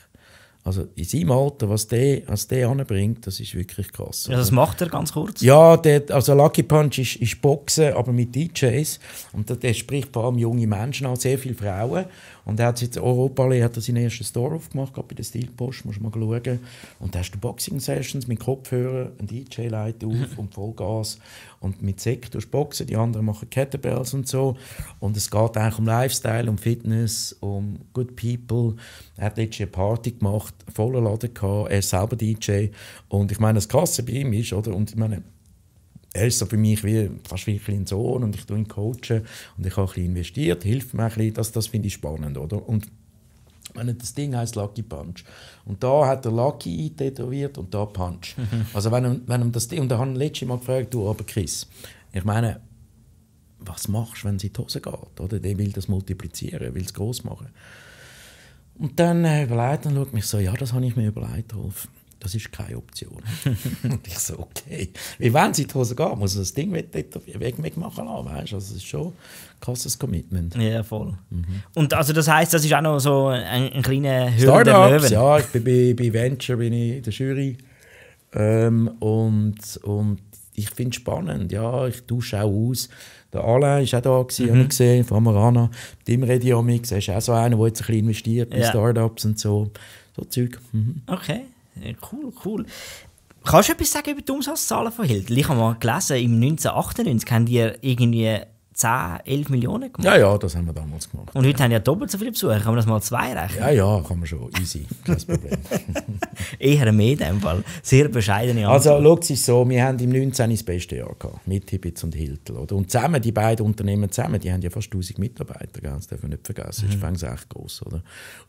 Also in seinem Alter, was der, was der anbringt, das ist wirklich krass. Ja, das macht er ganz kurz. Ja, der, also Lucky Punch ist, ist Boxen, aber mit DJs. Und der, der spricht vor allem junge Menschen an, sehr viele Frauen. Und er hat jetzt, in Europalais hat er sein erstes Store aufgemacht, gerade bei der Steelpost, musst du mal schauen. Und da hast du Boxing-Sessions mit Kopfhörer, ein DJ leitet auf mhm. und Vollgas. Und mit Sekt durch Boxen, die anderen machen Kettlebells und so. Und es geht eigentlich um Lifestyle, um Fitness, um Good People. Er hat eine Party gemacht, voller Laden gehabt, er ist selber DJ. Und ich meine, das Krasse bei ihm ist, oder? Und ich meine, er ist so für mich wie, fast wie ein Sohn und ich tue ihn coachen und ich habe ein bisschen investiert, hilft mir ein bisschen, das, das finde ich spannend, oder? Und meine, das Ding heißt Lucky Punch. Und da hat er Lucky tätowiert und da Punch. *laughs* also wenn, wenn das Ding, und da haben letztes Mal gefragt, du aber Chris, ich meine, was machst du, wenn es in die Hose geht? Oder? Der will das multiplizieren, will es groß machen. Und dann äh, überlegt und schaut mich so, ja, das habe ich mir überlegt, Rolf das ist keine Option. und ich so, okay. Wie wenn Sie die Hose gehen? Muss das Ding wegmachen lassen, weißt du? Also, das ist schon ein krasses Commitment. Ja, voll. Mhm.
Und also das heisst, das ist auch noch so ein, ein kleiner Hürde der Löwen. ja.
Ich bin bei, bei Venture bin ich in der Jury. Ähm, und, und ich finde es spannend, ja, ich tausche auch aus. Der Alain war auch da, mhm. habe ich gesehen, von Marana. Mit dem Radiomix, ich auch er ist auch so einer, der jetzt ein
bisschen investiert in Startups und so. So Zeug. Mhm. Okay cool, cool. Kannst du etwas sagen über die Umsatzzahlen von Hild? Ich habe mal gelesen, im 1998 haben die irgendwie 10, 11 Millionen
gemacht. Ja, ja, das haben wir damals gemacht.
Und heute ja. haben ja doppelt so viele Besucher. Kann man das mal zwei rechnen? Ja, ja,
kann man schon. Easy.
Kein *laughs* Problem. *laughs* Eher mehr in dem Fall. Sehr bescheidene Antwort. Also,
schaut es sich so, wir haben im 19. das beste Jahr gehabt. Mit Hibitz und Hiltl. Oder? Und zusammen, die beiden Unternehmen zusammen, die haben ja fast 1000 Mitarbeiter. Gell? Das dürfen wir nicht vergessen. Mhm. Das ist mhm. echt gross. Oder?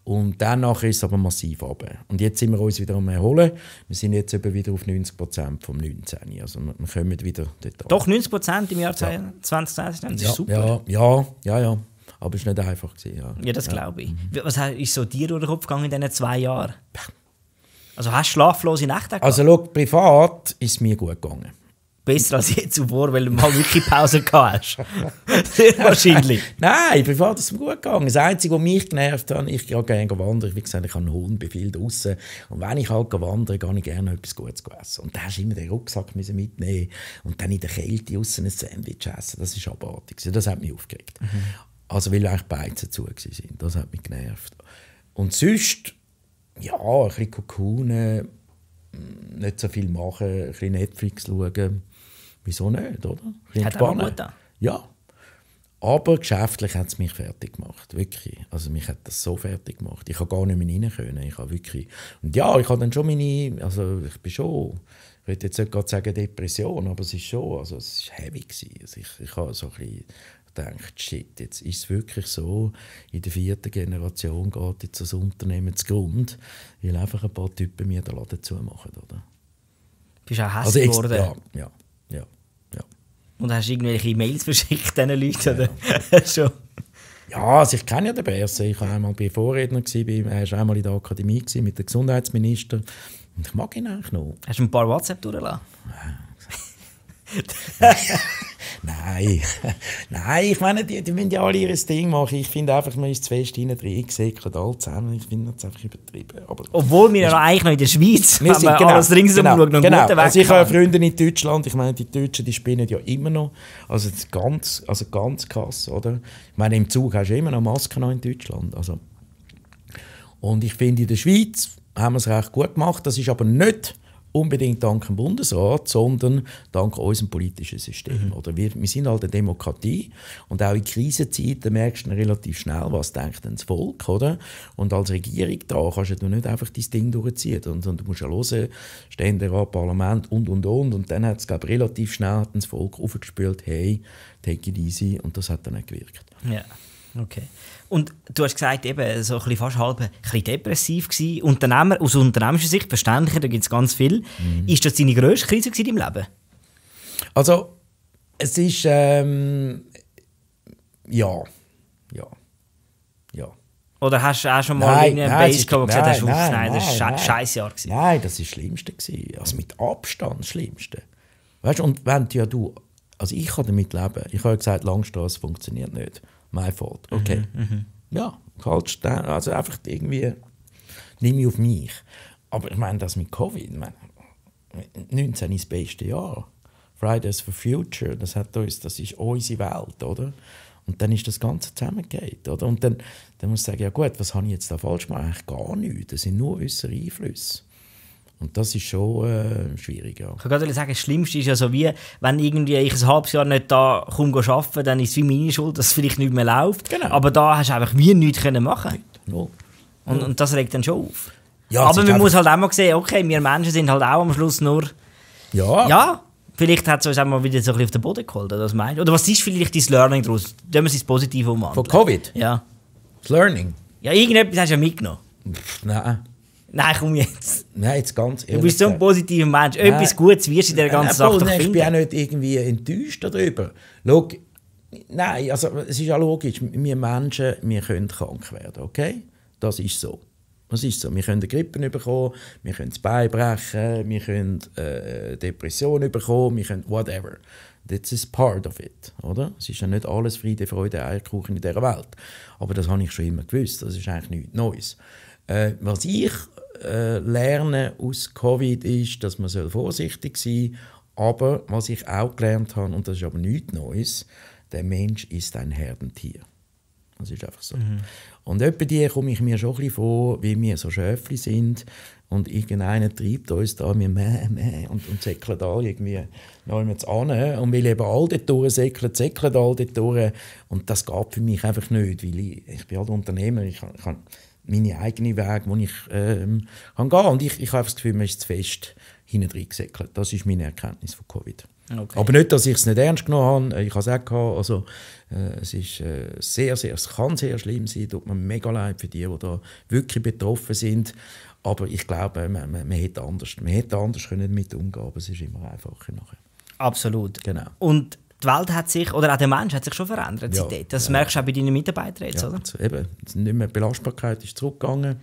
Und danach ist es aber massiv runter. Und jetzt sind wir uns wieder am Erholen. Wir sind jetzt eben wieder auf 90 Prozent vom 19. Also, wir, kommen wieder dort
Doch, 90 Prozent im Jahr 2020? Ja. 2020 ja, ist super.
Ja, ja, ja. ja. Aber es war nicht einfach. Gewesen, ja. ja, das glaube ich. Mhm.
Was ist so dir durch den Kopf gegangen in diesen zwei Jahren? Also hast du schlaflose Nächte gehabt? Also
schau, privat ist es mir gut gegangen.
Besser als je zuvor, weil du mal wirklich Pause
gehabt hast. Sehr *laughs* wahrscheinlich. Nein, privat ist es mir gut gegangen. Das Einzige, was mich genervt hat, ich gehe gerne wandern. Wie gesagt, ich habe einen Hund, bin viel draußen. Und wenn ich halt wandere, gehe ich gerne etwas Gutes essen. Und dann musste du immer den Rucksack mitnehmen Und dann in der Kälte draußen ein Sandwich essen. Das ist abartig. Also, das hat mich aufgeregt. Mhm. Also, weil eigentlich Beizen zu waren. Das hat mich genervt. Und sonst, ja, ein bisschen Kokonen. Mm, nicht so viel machen, ein bisschen Netflix schauen Wieso nicht, oder? Klingt hat spannend. Gut an. ja. Aber geschäftlich hat es mich fertig gemacht, wirklich. Also mich hat das so fertig gemacht. Ich habe gar nicht mehr rein können. Ich habe wirklich... Und ja, ich habe dann schon meine... Also ich bin schon... Ich würde jetzt nicht gerade sagen Depression, aber es ist schon... Also es war heavy Also ich, ich habe so ein bisschen gedacht, shit, jetzt ist es wirklich so, in der vierten Generation geht jetzt das Unternehmen zugrunde, weil einfach ein paar Typen mir den Laden zumachen, oder?
Bist du auch hässlich also geworden?
Ja, ja. Ja.
ja. Und hast du irgendwelche Mails verschickt diesen Leuten? Ja. *laughs*
Schon? Ja, also ich kenne ja den
Berse. Ich war einmal bei
Vorredner, gewesen, er war einmal in der Akademie mit dem Gesundheitsminister. Und ich mag ihn eigentlich noch.
Hast du ein paar WhatsApp durchgelassen? Ja. *laughs* Nein.
Nein, ich meine, die, die müssen ja alle ihr Ding machen. Ich finde einfach, man ist zu fest hinten drin eingesäckert, alle zusammen. Ich finde das einfach übertrieben.
Aber Obwohl wir ja eigentlich noch in der Schweiz wir sind, genau, alles ringsum genau, schauen und genau. Weg also ich habe Freunde
in Deutschland, ich meine, die Deutschen, die spinnen ja immer noch. Also ganz, also ganz krass, oder? Ich meine, im Zug hast du immer noch Masken in Deutschland. Also. Und ich finde, in der Schweiz haben wir es recht gut gemacht. Das ist aber nicht unbedingt dank dem Bundesrat, sondern dank unserem politischen System. Mhm. Oder wir, wir sind halt eine Demokratie und auch in Krisenzeiten merkst du relativ schnell, was denkt denn das Volk, oder? Und als Regierung da kannst du nicht einfach dein Ding durchziehen. Und, und du musst ja hören, Ständerat, Parlament und, und, und. Und dann hat es, glaube relativ schnell das Volk aufgespült, hey, take it easy. Und das hat dann auch gewirkt.
Ja, okay. Und du hast gesagt, eben, so ein bisschen fast halb, ein bisschen depressiv gewesen. Unternehmer, aus unternehmerischer Sicht, verständlicher, da gibt es ganz viel. Mhm. Ist das deine grösste Krise in deinem Leben? Also, es ist, ähm, ja, ja, ja. Oder hast du auch schon mal in einem Base gehabt, wo gesagt hast, nein, nein, das war ein scheiß Jahr?
Gewesen. Nein, das war das Schlimmste. Gewesen. Also mit Abstand das Schlimmste. Weißt und wenn du ja du, also ich kann damit leben. Ich habe ja gesagt, Langstrasse funktioniert nicht my fault. Mhm, okay. Mhm, ja, halt Also einfach irgendwie, nimm mich auf mich. Aber ich meine, das mit Covid, meine, 19 ist das beste Jahr. Fridays for Future, das hat uns, das ist unsere Welt, oder? Und dann ist das Ganze zusammengeht, oder? Und dann, dann muss ich sagen, ja gut, was habe ich jetzt da falsch gemacht? Eigentlich gar nichts, das sind nur äußere Einflüsse. Und das ist schon
äh, schwierig. Ja. Ich kann gerade sagen, das Schlimmste ist ja so wie, wenn irgendwie ich ein halbes Jahr nicht da komme arbeiten, dann ist es wie meine Schuld, dass es vielleicht nicht mehr läuft. Genau. Aber da hast du einfach wie nichts können machen no. Und, und das regt dann schon auf. Ja, Aber man muss halt auch mal sehen, okay, wir Menschen sind halt auch am Schluss nur... Ja. Ja, vielleicht hat es uns auch mal wieder so ein auf den Boden geholt, oder was meinst Oder was ist vielleicht dein Learning daraus? Dann müssen wir es Positive umwandeln. Von Covid? Ja. Das Learning? Ja, irgendetwas hast du ja mitgenommen. Pff, nein. Nein, komm jetzt. Nein, jetzt
ganz ehrlich. Du bist so ein positiver Mensch. Nein. Etwas Gutes wirst du in dieser ganzen Sache doch Ich bin auch nicht irgendwie enttäuscht darüber. Schau, nein, also es ist ja logisch. Wir Menschen, wir können krank werden, okay? Das ist so. Das ist so. Wir können Grippen bekommen, wir können das Bein brechen, wir können äh, Depressionen bekommen, wir können whatever. That's is part of it, oder? Es ist ja nicht alles Friede, Freude, Eierkuchen in dieser Welt. Aber das habe ich schon immer gewusst. Das ist eigentlich nichts Neues. Äh, was ich äh, lernen aus Covid ist, dass man vorsichtig sein soll. Aber was ich auch gelernt habe, und das ist aber nichts Neues, der Mensch ist ein Herdentier. Das ist einfach so. Mhm. Und etwa die komme ich mir schon ein bisschen vor, wie wir so Schöfli sind. Und irgendeiner treibt uns da mit Mäh, Mäh und, und säckelt all irgendwie noch an. Und weil eben all dort durch, säckeln, säckelt all dort durch. Und das gab für mich einfach nicht, weil ich, ich bin halt Unternehmer, ich kann, ich meine eigenen Wege, wo ich ähm, kann gehen Und ich, ich habe das Gefühl, man ist zu fest hinten reingesäckelt. Das ist meine Erkenntnis von Covid. Okay. Aber nicht, dass ich es nicht ernst genommen habe. Äh, ich habe es auch gehabt. Also, äh, es, ist, äh, sehr, sehr, es kann sehr schlimm sein. Tut mir mega leid für die, die da wirklich betroffen sind. Aber ich glaube, man, man, man hätte anders, man hätte anders können damit umgehen können. Aber es ist immer einfacher nachher. Absolut. Genau.
Und die Welt hat sich, oder auch der Mensch hat sich schon verändert ja, Das ja. merkst du auch bei deinen Mitarbeitern jetzt, ja, oder? Also eben, nicht mehr Belastbarkeit ist zurückgegangen.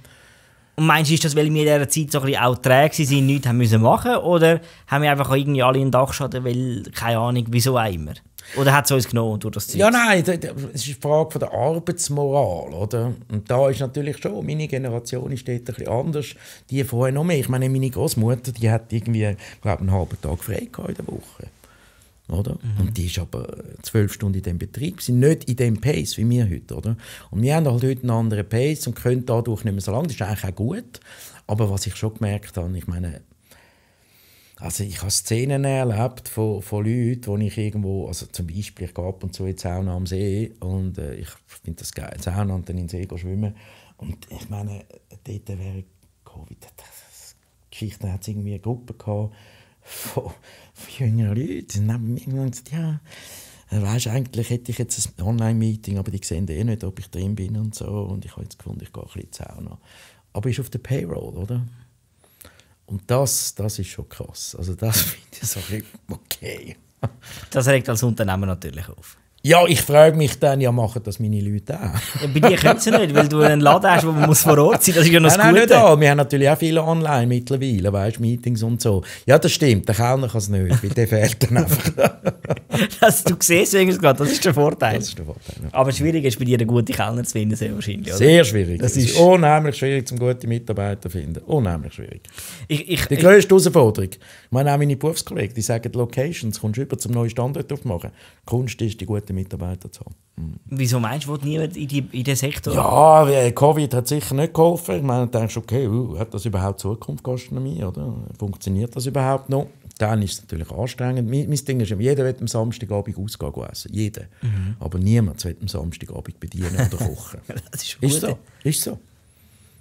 Und meinst du, ist das, weil wir in dieser Zeit so ein bisschen auch träge waren, nichts machen mussten? oder haben wir einfach irgendwie alle einen Dachschaden, weil, keine Ahnung, wieso auch immer? Oder hat es uns genommen durch das Zeug? Ja, nein,
es ist eine Frage von der Arbeitsmoral, oder? Und da ist natürlich schon, meine Generation ist dort ein bisschen anders, die vorher noch mehr. Ich meine, meine Großmutter, die hat irgendwie, glaube einen halben Tag frei in der Woche. Oder? Mhm. Und die ist aber zwölf Stunden in dem Betrieb, sind nicht in dem Pace wie wir heute. Oder? Und wir haben halt heute einen anderen Pace und können dadurch nicht mehr so lange. Das ist eigentlich auch gut. Aber was ich schon gemerkt habe, ich meine, also ich habe Szenen erlebt von, von Leuten, wo ich irgendwo, also zum Beispiel, ich gehe ab und zu in die Sauna am See und äh, ich finde das geil, Sauna und dann in den See schwimmen. Und ich meine, dort wäre Covid, die Geschichte hat es irgendwie eine Gruppe gehabt, von, von jüngeren Leuten. Und ja, weißt, eigentlich hätte ich jetzt ein Online-Meeting, aber die sehen eh nicht, ob ich drin bin und so. Und ich habe jetzt gefunden, ich gehe ein bisschen zur Sauna. Aber ist auf der Payroll, oder? Und das, das ist schon krass. Also das *laughs* finde ich so okay.
Das regt als Unternehmer natürlich auf.
Ja, ich frage mich dann, ja, machen das meine Leute auch? ja, bei dir können sie nicht, weil du einen Laden hast, wo man muss vor Ort sein muss. Das ist ja noch nein, das Gute. Nein, nicht da. Wir haben natürlich auch viele online mittlerweile, weißt du, Meetings und so.
Ja, das stimmt, der Kellner kann es
nicht, bei der fehlt dann einfach.
*laughs* das, du siehst es gerade, das ist der Vorteil. Das ist der Vorteil, ja. Aber schwierig ist bei dir, einen guten Kellner zu finden, sehr wahrscheinlich, oder? Sehr schwierig. Das ist
unheimlich schwierig, zum gute Mitarbeiter zu finden. Unheimlich schwierig. Ich, ich, die größte ich, Herausforderung, ich meine auch meine Berufskollegen, die sagen, Locations, kommst du über zum neuen Standort aufmachen. Kunst ist die gute gute Mitarbeiter zu haben.
Mhm. Wieso meinst du, niemand in, die, in den Sektor? Ja,
äh, Covid hat sicher nicht geholfen. Ich meine, du denkst, okay, uh, hat das überhaupt Zukunft, Gastronomie? Oder? Funktioniert das überhaupt noch? Dann ist es natürlich anstrengend. Mein, mein Ding ist, jeder will am Samstagabend ausgehen essen. Jeder. Mhm. Aber niemand will am Samstagabend bedienen oder *laughs* kochen. das ist, ist so. Ist so.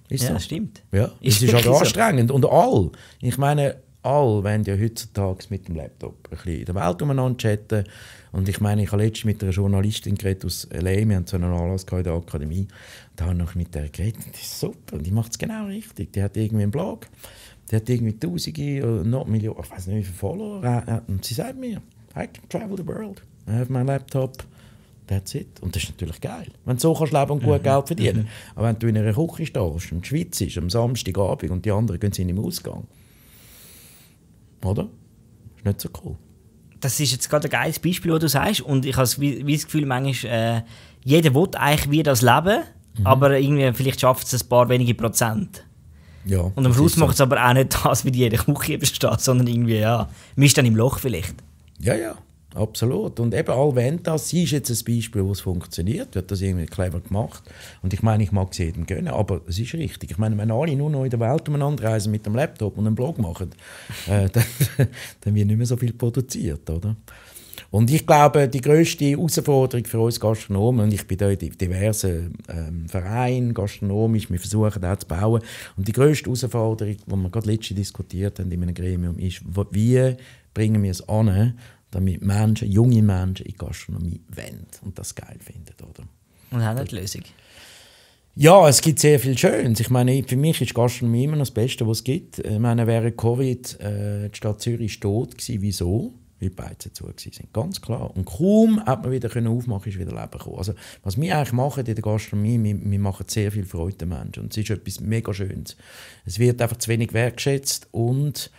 Ist ja, das stimmt. Ja, ist es ist aber halt anstrengend. So. Und all, ich meine, all wenn ja heutzutage mit dem Laptop ein bisschen in der Welt umeinander chatten, und ich meine, ich habe letztens mit einer Journalistin geredet aus L.A., wir haben so einen Anlass in der Akademie, da habe ich mit der geredet, die ist super, die macht es genau richtig. Die hat irgendwie einen Blog, die hat irgendwie Tausende oder noch Millionen, ich weiß nicht wie viele Follower, und sie sagt mir, I can travel the world, I have my laptop, that's it. Und das ist natürlich geil, wenn du so kannst leben und gut mhm. Geld verdienen mhm. Aber wenn du in einer Küche stehst und Schweiz ist am Samstagabend und die anderen gehen in den Ausgang, oder? Das ist nicht so cool
das ist jetzt gerade ein geiles Beispiel, was du sagst. Und ich habe wie, wie das Gefühl, manchmal, äh, jeder will eigentlich wie das Leben, mhm. aber irgendwie vielleicht schafft es ein paar wenige Prozent. Ja, und am Schluss macht es so. aber auch nicht das, wie jeder Küche besteht, sondern irgendwie, ja, man ist dann im Loch vielleicht.
Ja, ja. Absolut. Und eben Alventas, sie ist jetzt ein Beispiel, wo es funktioniert, wird das irgendwie clever gemacht. Und ich meine, ich mag es jedem gönnen, aber es ist richtig. Ich meine, wenn alle nur noch in der Welt umeinander reisen mit dem Laptop und einem Blog machen, äh, *laughs* dann, dann wird nicht mehr so viel produziert, oder? Und ich glaube, die größte Herausforderung für uns Gastronomen, und ich bin hier in diversen ähm, Vereinen, gastronomisch, wir versuchen das zu bauen, und die größte Herausforderung, die wir gerade letztens diskutiert haben in einem Gremium, ist, wie bringen wir es an, damit Menschen, junge Menschen in die Gastronomie wenden und das geil finden. Oder?
Und haben eine Lösung?
Ja, es gibt sehr viel Schönes. Ich meine, für mich ist Gastronomie immer noch das Beste, was es gibt. Ich meine, während Covid äh, die Stadt Zürich tot gewesen. Wieso? Weil beide zu sind, ganz klar. Und kaum hat man wieder aufmachen, ist wieder Leben gekommen. Also, was wir eigentlich machen in der Gastronomie, wir, wir machen sehr viel Freude den Menschen. Und es ist etwas mega Schönes. Es wird einfach zu wenig wertschätzt und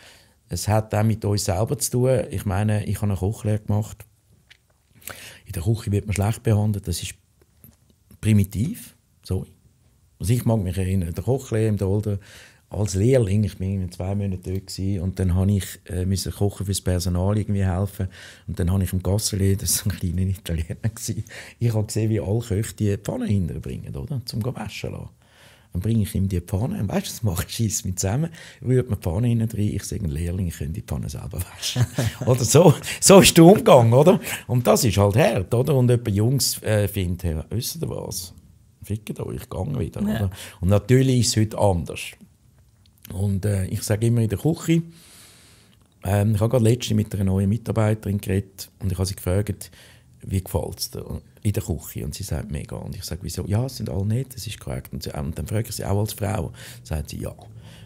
es hat auch mit uns selber zu tun. Ich meine, ich habe eine Kochlehre gemacht. In der Küche wird man schlecht behandelt. Das ist primitiv. So. Also ich mag mich erinnern, der Kochlehre im Dolder als Lehrling, ich war zwei Monate dort gewesen, und dann habe ich äh, müssen kochen fürs Personal irgendwie helfen und dann habe ich im Gasseli, das war ein kleiner Italiener gewesen, ich habe gesehen, wie alle Köche die Pfanne hinterbringen, oder, zum waschen lassen. Dann bringe ich ihm die Pfanne und weißt du, das macht Scheiß mit zusammen, rührt mir die Pfanne hinten rein, ich sage, ein Lehrling, ich könnte die Pfanne selber waschen. *laughs* oder so, so ist der Umgang, oder? Und das ist halt hart, oder? Und jemand Jungs äh, findet, hey, wisst ihr was, fickt euch, ich gehe wieder, ja. oder? Und natürlich ist es heute anders. Und äh, ich sage immer in der Küche, ähm, ich habe gerade letztens mit einer neuen Mitarbeiterin geredet und ich habe sie gefragt, wie gefällt es dir? In der Küche. Und sie sagt, mega. Und ich sage, wieso? Ja, es sind alle nett, das ist korrekt. Und, sie, und ähm, dann frage ich sie auch als Frau. Sagt sie, ja.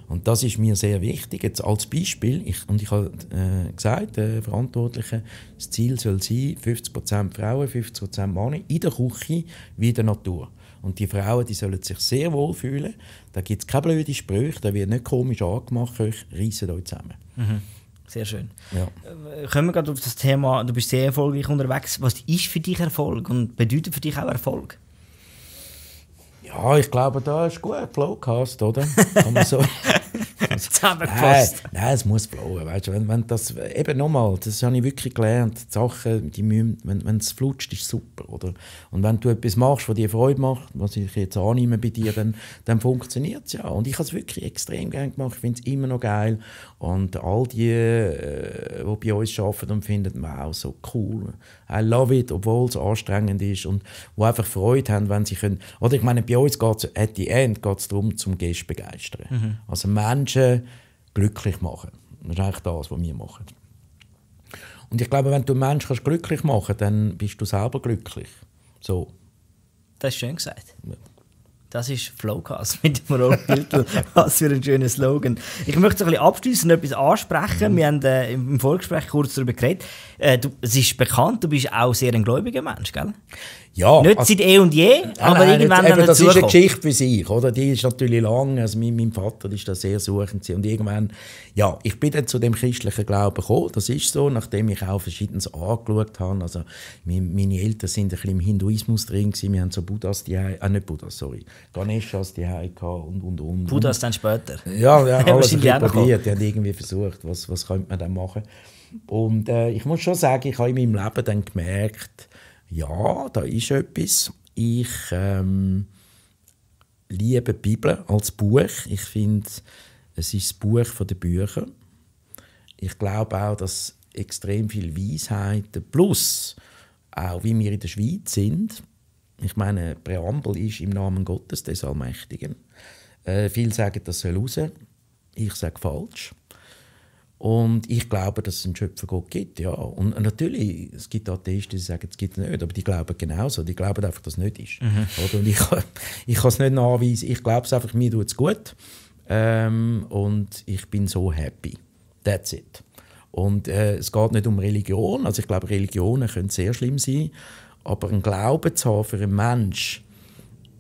Und das ist mir sehr wichtig. Jetzt als Beispiel, ich, und ich habe äh, gesagt, den äh, Verantwortlichen, das Ziel soll sein, 50% Frauen, 50% Männer in der Küche wie in der Natur. Und die Frauen, die sollen sich sehr wohl fühlen. Da gibt es keine blöden Sprüche, da wird nicht komisch angemacht, ich reissen euch zusammen.
Mhm. Sehr schön. Ja. Äh, kommen wir gerade auf das Thema, du bist sehr erfolgreich unterwegs. Was ist für dich Erfolg und bedeutet für dich auch Erfolg? Ja, ich glaube, da ist gut
Flow oder? Kann man so, *laughs* *laughs* zusammengefasst. Nein, nein, es muss blauen. Weißt du, wenn, wenn das, eben nochmal, das habe ich wirklich gelernt. Die Sachen, die müssen, wenn, es flutscht, ist super. Oder? Und wenn du etwas machst, was dir Freude macht, was ich jetzt annehme bei dir, dann, dann funktioniert es ja. Und ich habe es wirklich extrem gerne gemacht. Ich finde es immer noch geil. Und all die, äh, die bei uns arbeiten finden es auch so cool. I love it, obwohl es anstrengend ist. Und die einfach Freude haben, wenn sie können. Oder ich meine, bei uns geht es, at the end, geht es darum, zum Gäste begeistern. Mhm. Also Menschen, Menschen glücklich machen. Das ist eigentlich das, was wir machen. Und ich glaube, wenn du einen Menschen glücklich machen kannst, dann bist du selber glücklich. So.
Das ist schön gesagt. Ja. Das ist Flowcast *laughs* mit dem Rolf Hiltl. Was für ein schöner Slogan. Ich möchte ein bisschen abschließend etwas ansprechen. Mhm. Wir haben äh, im Vorgespräch kurz darüber geredet. Äh, du, es ist bekannt, du bist auch sehr ein gläubiger Mensch, gell? Ja. Nicht also, seit eh und je, nein, aber nein, irgendwann nicht, dann Das ist eine Geschichte
für sich, oder? Die ist natürlich lang. Also mein, mein Vater ist da sehr suchend und irgendwann, ja, ich bin dann zu dem christlichen Glauben gekommen. Das ist so, nachdem ich auch verschiedenes angeschaut habe. Also meine Eltern sind ein bisschen im Hinduismus drin gewesen. Wir haben so Buddhas die Hause, äh, nicht Buddhas, sorry, Ganeshas die haben und und und. Buddhas dann später. Ja, ja *laughs* alles ein bisschen probiert. Die haben irgendwie versucht, was was könnte man dann machen? Und äh, ich muss schon sagen, ich habe in meinem Leben dann gemerkt ja, da ist etwas. Ich ähm, liebe die Bibel als Buch. Ich finde, es ist das Buch der Bücher. Ich glaube auch, dass extrem viel Weisheiten plus auch wie wir in der Schweiz sind. Ich meine, Präambel ist im Namen Gottes des Allmächtigen. Äh, viele sagen, das soll raus. Ich sage falsch. Und ich glaube, dass es einen Schöpfergott gibt, ja. Und natürlich, es gibt Atheisten, die sagen, es gibt es nicht, aber die glauben genauso. Die glauben einfach, dass es nicht ist. Mhm. Oder? Und ich, ich kann es nicht nachweisen. Ich glaube es einfach, mir tut es gut. Ähm, und ich bin so happy. That's it. Und äh, es geht nicht um Religion. Also ich glaube, Religionen können sehr schlimm sein. Aber ein Glauben zu haben für einen Mensch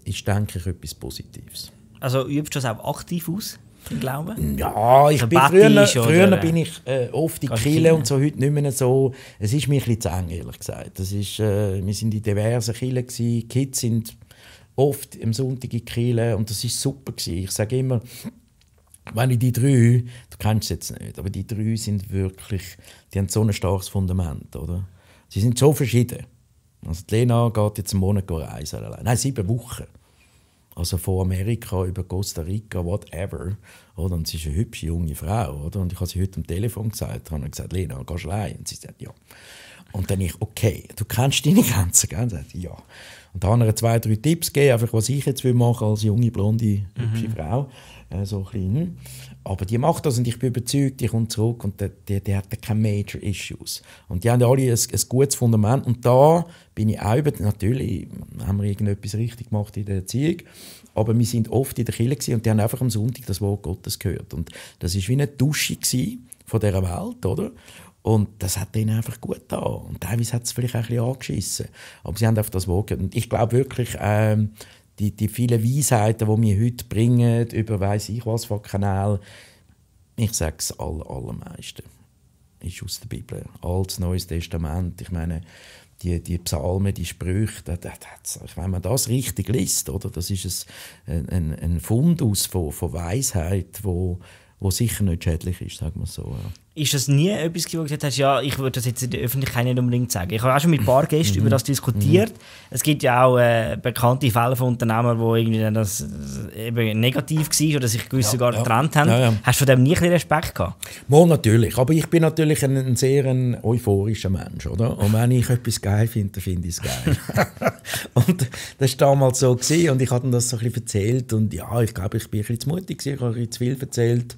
ist, denke ich, etwas Positives.
Also übst du das auch aktiv aus? den Glauben? Ja, ich bin früher, früher bin ich äh, oft in Kille und so,
heute nicht mehr so. Es ist mir ein bisschen zu eng, ehrlich gesagt. Das ist, äh, wir waren in diversen Kirchen, die Kids sind oft am Sonntag in Kille und das war super. Gewesen. Ich sage immer, wenn ich die drei, du kennst es jetzt nicht, aber die drei sind wirklich, die haben so ein starkes Fundament, oder? Sie sind so verschieden. Also die Lena geht jetzt einen Monat reisen allein. Nein, sieben Wochen. Also von Amerika über Costa Rica, whatever. Oder? Und sie ist eine hübsche junge Frau. Oder? Und ich habe sie heute am Telefon gesagt, habe gesagt, Lena, gehst du allein? Und sie sagt, ja. Und dann ich, okay, du kennst deine Grenzen, gell? Und sie sagt, ja. Und dann habe ich ihr zwei, drei Tipps gegeben, einfach was ich jetzt will als junge, blonde, hübsche mhm. Frau. Äh, so ein bisschen. Hm? Aber die macht das und ich bin überzeugt, die kommt zurück und die, die, die hat keine Major Issues. Und die haben alle ein, ein gutes Fundament. Und da bin ich auch über, natürlich haben wir irgendetwas richtig gemacht in der Erziehung, aber wir sind oft in der Kirche und die haben einfach am Sonntag das Wort Gottes gehört. Und das war wie eine Dusche von dieser Welt, oder? Und das hat ihnen einfach gut da Und teilweise hat es vielleicht auch ein bisschen angeschissen. Aber sie haben auf das Wort gehört. Und ich glaube wirklich, ähm, die, die vielen Weisheiten, die wir heute bringen, über weiß ich was von Kanal, ich sage es all, allermeisten, ist aus der Bibel. Altes Neues Testament, ich meine, die, die Psalmen, die Sprüche, das, das, wenn man das richtig liest, oder, das ist ein, ein, ein Fundus von, von Weisheit, wo, wo sicher nicht schädlich ist, sagen wir so. Ja
ist das nie etwas, wo du gesagt hast, ja, ich würde das jetzt in der Öffentlichkeit nicht unbedingt sagen. Ich habe auch schon mit ein paar Gästen mhm. über das diskutiert. Mhm. es gibt ja auch äh, bekannte Fälle von Unternehmern, wo irgendwie das, das äh, eben negativ war oder sich gewisse ja, sogar getrennt haben. Ja, hast du von dem nie ein Respekt gehabt? Mo, natürlich. Aber ich
bin natürlich ein, ein sehr ein euphorischer Mensch, oder? Und wenn ich etwas geil finde, dann finde ich es geil. *laughs* und das war damals so gewesen, und ich hatte das so ein bisschen erzählt und ja, ich glaube, ich bin ein bisschen zu mutig, ich habe ein bisschen zu viel erzählt.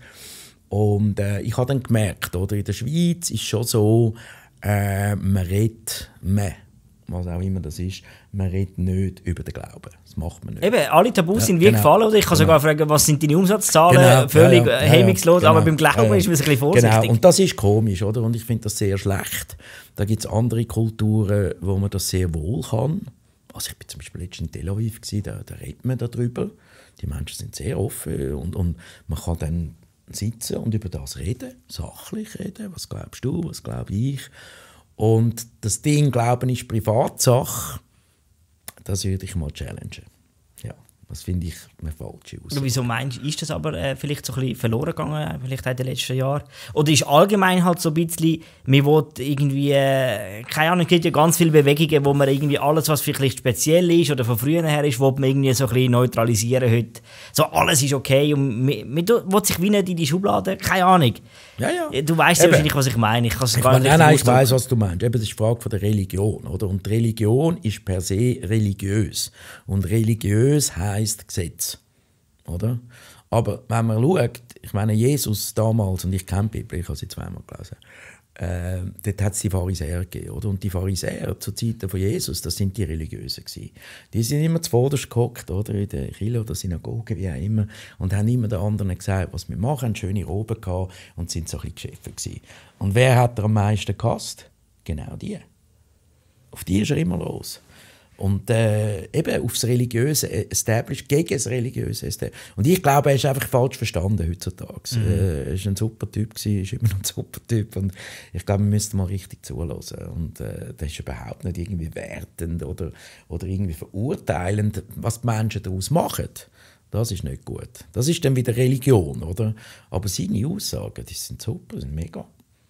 Und äh, ich habe dann gemerkt, oder, in der Schweiz ist schon so, äh, man redet mehr was auch immer das ist, man redet nicht über den Glauben. Das macht man nicht. Eben, alle Tabus ja, sind wie genau. gefallen. Oder? Ich kann genau. sogar
fragen, was sind deine Umsatzzahlen? Genau. Völlig ja, ja. hemmungslos, aber genau. beim Glauben ist man ein bisschen genau. vorsichtig. Genau, und das ist
komisch, oder? Und ich finde das sehr schlecht. Da gibt es andere Kulturen, wo man das sehr wohl kann. Also ich war zum Beispiel letztens in Tel Aviv, gewesen, da, da redet man darüber. Die Menschen sind sehr offen und, und man kann dann sitzen und über das reden, sachlich reden. Was glaubst du, was glaube ich? Und das Ding, Glauben ist Privatsache, das würde ich mal challengen. Ja, das finde ich eine falsche Aussage.
Wieso meinst du, ist das aber äh, vielleicht so ein bisschen verloren gegangen, äh, vielleicht auch in den letzten Jahren? Oder ist allgemein halt so ein bisschen, man will irgendwie, äh, keine Ahnung, es gibt ja ganz viele Bewegungen, wo man irgendwie alles, was vielleicht speziell ist oder von früher her ist, will man irgendwie so ein bisschen neutralisieren heute. So alles ist okay und man, man will sich wie nicht in die Schublade, keine Ahnung. Ja, ja. Äh, du weißt ja wahrscheinlich, was ich meine. Ich, ich, gar nein, nein, ich weiß, was
du meinst. Eben, das ist die Frage der Religion. Oder? Und Religion ist per se religiös. Und religiös heißt Gesetz. Oder? Aber wenn man schaut, ich meine, Jesus damals, und ich kenne die Bibel, ich habe sie zweimal gelesen, äh, dort hat es die Pharisäer gegeben. Oder? Und die Pharisäer zu Zeiten von Jesus, das sind die Religiösen. Gewesen. Die sind immer zuvorderst gehockt, oder? in der Kirche oder Synagoge, wie auch immer, und haben immer den anderen gesagt, was wir machen, haben schöne Roben gehabt und sind so ein bisschen gewesen. Und wer hat er am meisten gehasst? Genau die. Auf die ist er immer los. Und äh, eben aufs religiöse äh, Establishment, gegen das religiöse Establishment. Und ich glaube, er ist einfach falsch verstanden heutzutage. Mhm. Äh, er war ein super Typ, gewesen, ist immer noch ein super Typ. Und ich glaube, wir müssten mal richtig zulassen. Und äh, das ist überhaupt nicht irgendwie wertend oder, oder irgendwie verurteilend, was die Menschen daraus machen. Das ist nicht gut. Das ist dann wieder Religion, oder? Aber seine Aussagen, die sind super, sind mega.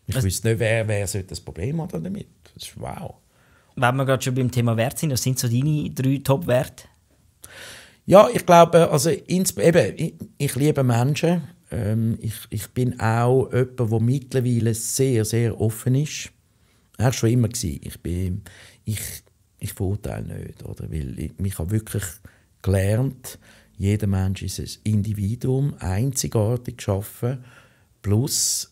Ich also, wüsste nicht, wer, wer sollte das Problem hat damit. Das ist wow wenn wir gerade schon beim Thema Wert sind, was sind so deine drei Top-Werte? Ja, ich glaube, also ins, eben, ich, ich liebe Menschen. Ähm, ich, ich bin auch jemand, der mittlerweile sehr, sehr offen ist. Auch schon immer gewesen. Ich bin, ich, ich verurteile nicht, oder? Weil ich, ich habe wirklich gelernt, jeder Mensch ist ein Individuum, einzigartig geschaffen. Plus,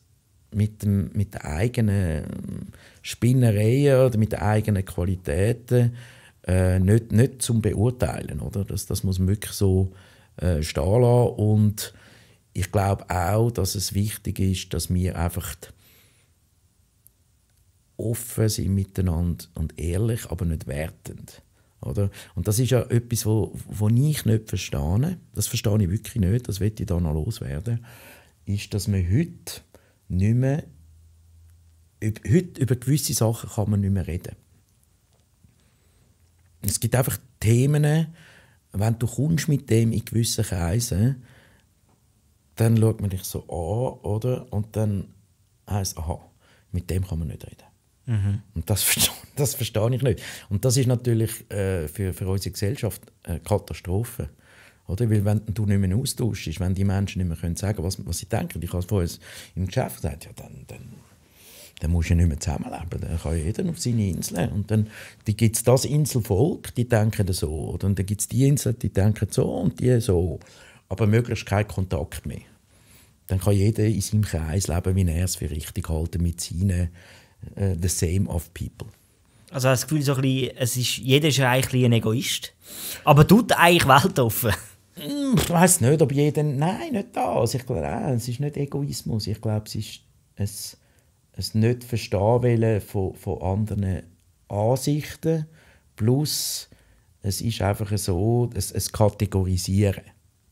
mit, dem, mit den eigenen Spinnereien oder mit den eigenen Qualitäten äh, nicht, nicht zum Beurteilen. Oder? Das, das muss man wirklich so äh, stehen lassen. Und ich glaube auch, dass es wichtig ist, dass wir einfach offen sind miteinander und ehrlich, aber nicht wertend. Oder? Und das ist ja etwas, wo, wo ich nicht verstehe. Das verstehe ich wirklich nicht, das will ich da noch loswerden. Ist, dass man heute nicht mehr, heute über gewisse Sachen kann man nicht mehr reden. Es gibt einfach Themen, wenn du kommst mit dem in gewissen Kreisen, dann schaut man dich so an, oder? Und dann heisst aha, mit dem kann man nicht reden. Mhm. Und das, *laughs* das verstehe ich nicht. Und das ist natürlich äh, für, für unsere Gesellschaft eine Katastrophe. Oder? Weil wenn du nicht mehr austauschst, wenn die Menschen nicht mehr können sagen was, was sie denken, ich habe es vorhin im Geschäft gesagt, ja, dann, dann, dann musst du ja nicht mehr zusammenleben, dann kann jeder auf seine Insel. Und dann gibt es das Inselvolk, die denken so, oder? und dann gibt es die Insel, die denken so und die so, aber möglichst kein Kontakt mehr. Dann kann jeder in seinem Kreis leben, wie er es für richtig halten mit seinen äh, «the same of people».
Also ich habe das Gefühl, so ein bisschen, es ist, jeder ist eigentlich ein Egoist, aber tut eigentlich weltoffen.
Ich weiß nicht, ob jeder. Nein, nicht das. Ich glaube, nein, es ist nicht Egoismus. Ich glaube, es ist ein, es nicht verstehen wollen von, von anderen Ansichten. Plus, es ist einfach so, es, es kategorisieren.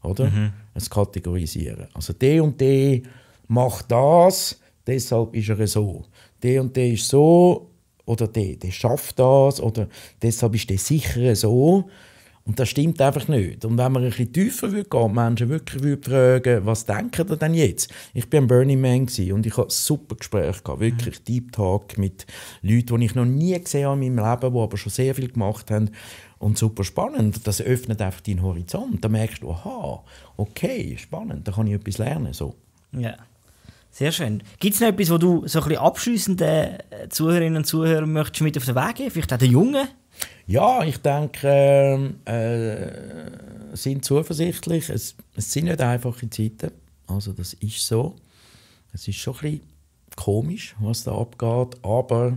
Oder? Mhm. Es kategorisieren. Also, der und der macht das, deshalb ist er so. Der und der ist so, oder der, der schafft das, oder deshalb ist der sicher so. Und das stimmt einfach nicht. Und wenn man ein bisschen tiefer würde gehen, die Menschen wirklich würde fragen, was denken die denn jetzt? Ich bin am Burning Man und ich hatte super Gespräche, gehabt, wirklich mhm. Deep Talk mit Leuten, die ich noch nie gesehen habe in meinem Leben, die aber schon sehr viel gemacht haben. Und super spannend. Das öffnet einfach deinen Horizont. Da merkst du, aha, okay, spannend, da kann ich etwas lernen. So.
Ja, sehr schön. Gibt es noch etwas, wo du so ein bisschen abschliessend Zuhörerinnen und Zuhörern möchtest mit auf den Weg geben? Vielleicht auch den Jungen? Ja,
ich denke, äh, äh, sind zuversichtlich. Es, es sind nicht einfache Zeiten. Also das ist so. Es ist schon ein bisschen komisch, was da abgeht, aber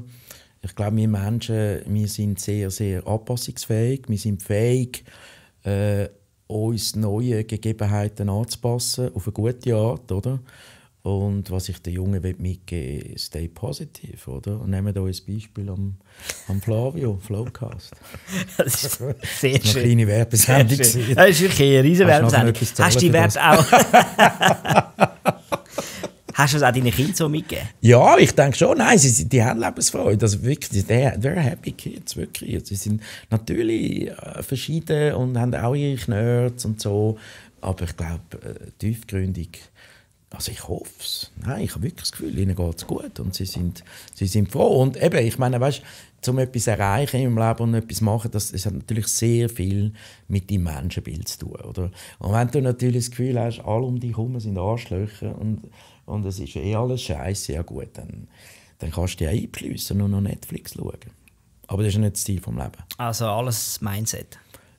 ich glaube, wir Menschen, wir sind sehr, sehr anpassungsfähig. Wir sind fähig, äh, uns neuen Gegebenheiten anzupassen, auf eine gute Art, oder? Und was ich den Jungen mitgeben will, stay positive, oder? Und nehmen hier ein Beispiel am, am Flavio, Flowcast.
*laughs* das ist sehr das ist eine kleine Werbesendung. Das ist wirklich eine riesige Werbesendung. Hast, Hast du die Werbe auch... *laughs* Hast du es auch deinen Kindern so mitgegeben? Ja, ich
denke schon. Nein, sie, die haben Lebensfreude. Also wirklich, they're, they're happy kids, wirklich. Also sie sind natürlich äh, verschieden und haben auch ihre Nerds und so. Aber ich glaube, äh, tiefgründig also ich hoffe es. Nein, ich habe wirklich das Gefühl, ihnen geht es gut und sie sind, sie sind froh. Und eben, ich meine, weißt du, um etwas erreichen im Leben und etwas machen, das, das hat natürlich sehr viel mit dem Menschenbild zu tun. Oder? Und wenn du natürlich das Gefühl hast, alle um dich herum sind Arschlöcher und, und es ist eh alles scheiße, ja gut, dann, dann kannst du dich einschliessen und noch Netflix schauen. Aber das ist nicht das Ziel vom Leben.
Also alles Mindset.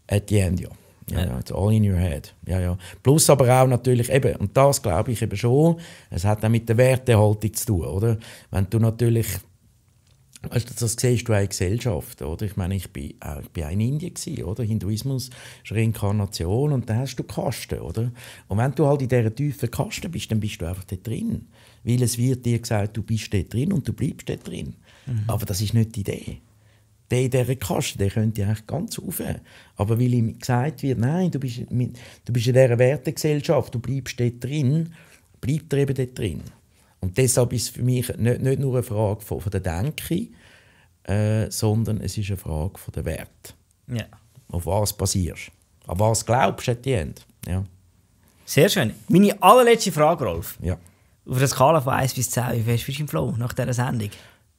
At the end, ja. Ja, ja, it's all in your head. Ja, ja. Plus aber auch natürlich eben, und das glaube ich eben schon, es hat auch mit der Wertehaltung zu tun, oder? Wenn du natürlich, weißt du, das siehst du auch in Gesellschaft, oder? Ich meine, ich bin, ich bin auch in Indien gewesen, oder? Hinduismus ist Reinkarnation und dann hast du Kasten, oder? Und wenn du halt in dieser tiefen Kasten bist, dann bist du einfach da drin. Weil es wird dir gesagt, du bist da drin und du bleibst da drin. Mhm. Aber das ist nicht die Idee der in dieser Kaste, der könnte eigentlich ganz rauf. Aber weil ihm gesagt wird, nein, du bist, du bist in dieser Wertegesellschaft, du bleibst dort drin, bleibt er eben dort drin. Und deshalb ist es für mich nicht, nicht nur eine Frage von, von der Denke, äh, sondern es ist eine Frage von der Wert. Ja.
Auf was basierst An was glaubst du at the end? Ja. Sehr schön. Meine allerletzte Frage, Rolf. Ja. Auf der Skala von 1 bis 10, wie fest bist du im Flow nach dieser Sendung?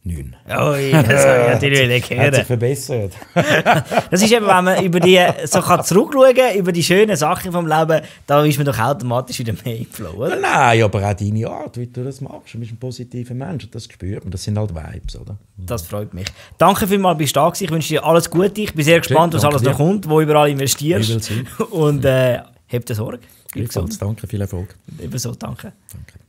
9. Oi, *laughs* das habe natürlich Hat sich verbessert. *laughs* das ist eben, wenn man über die, so kann zurückschauen kann, über die schönen Sachen vom Leben, da ist man doch automatisch wieder mehr im Flow, oder? Nein, aber auch deine Art, wie du das machst. Du bist ein positiver Mensch und das spürt man. Das sind halt Vibes, oder? Das freut mich. Danke vielmals, bist du da Ich wünsche dir alles Gute. Ich bin sehr gespannt, was alles noch kommt, wo du überall investierst. Und äh, habt eine Sorge. Bleib gesund. Danke, viel Erfolg. Ebenso, danke. danke.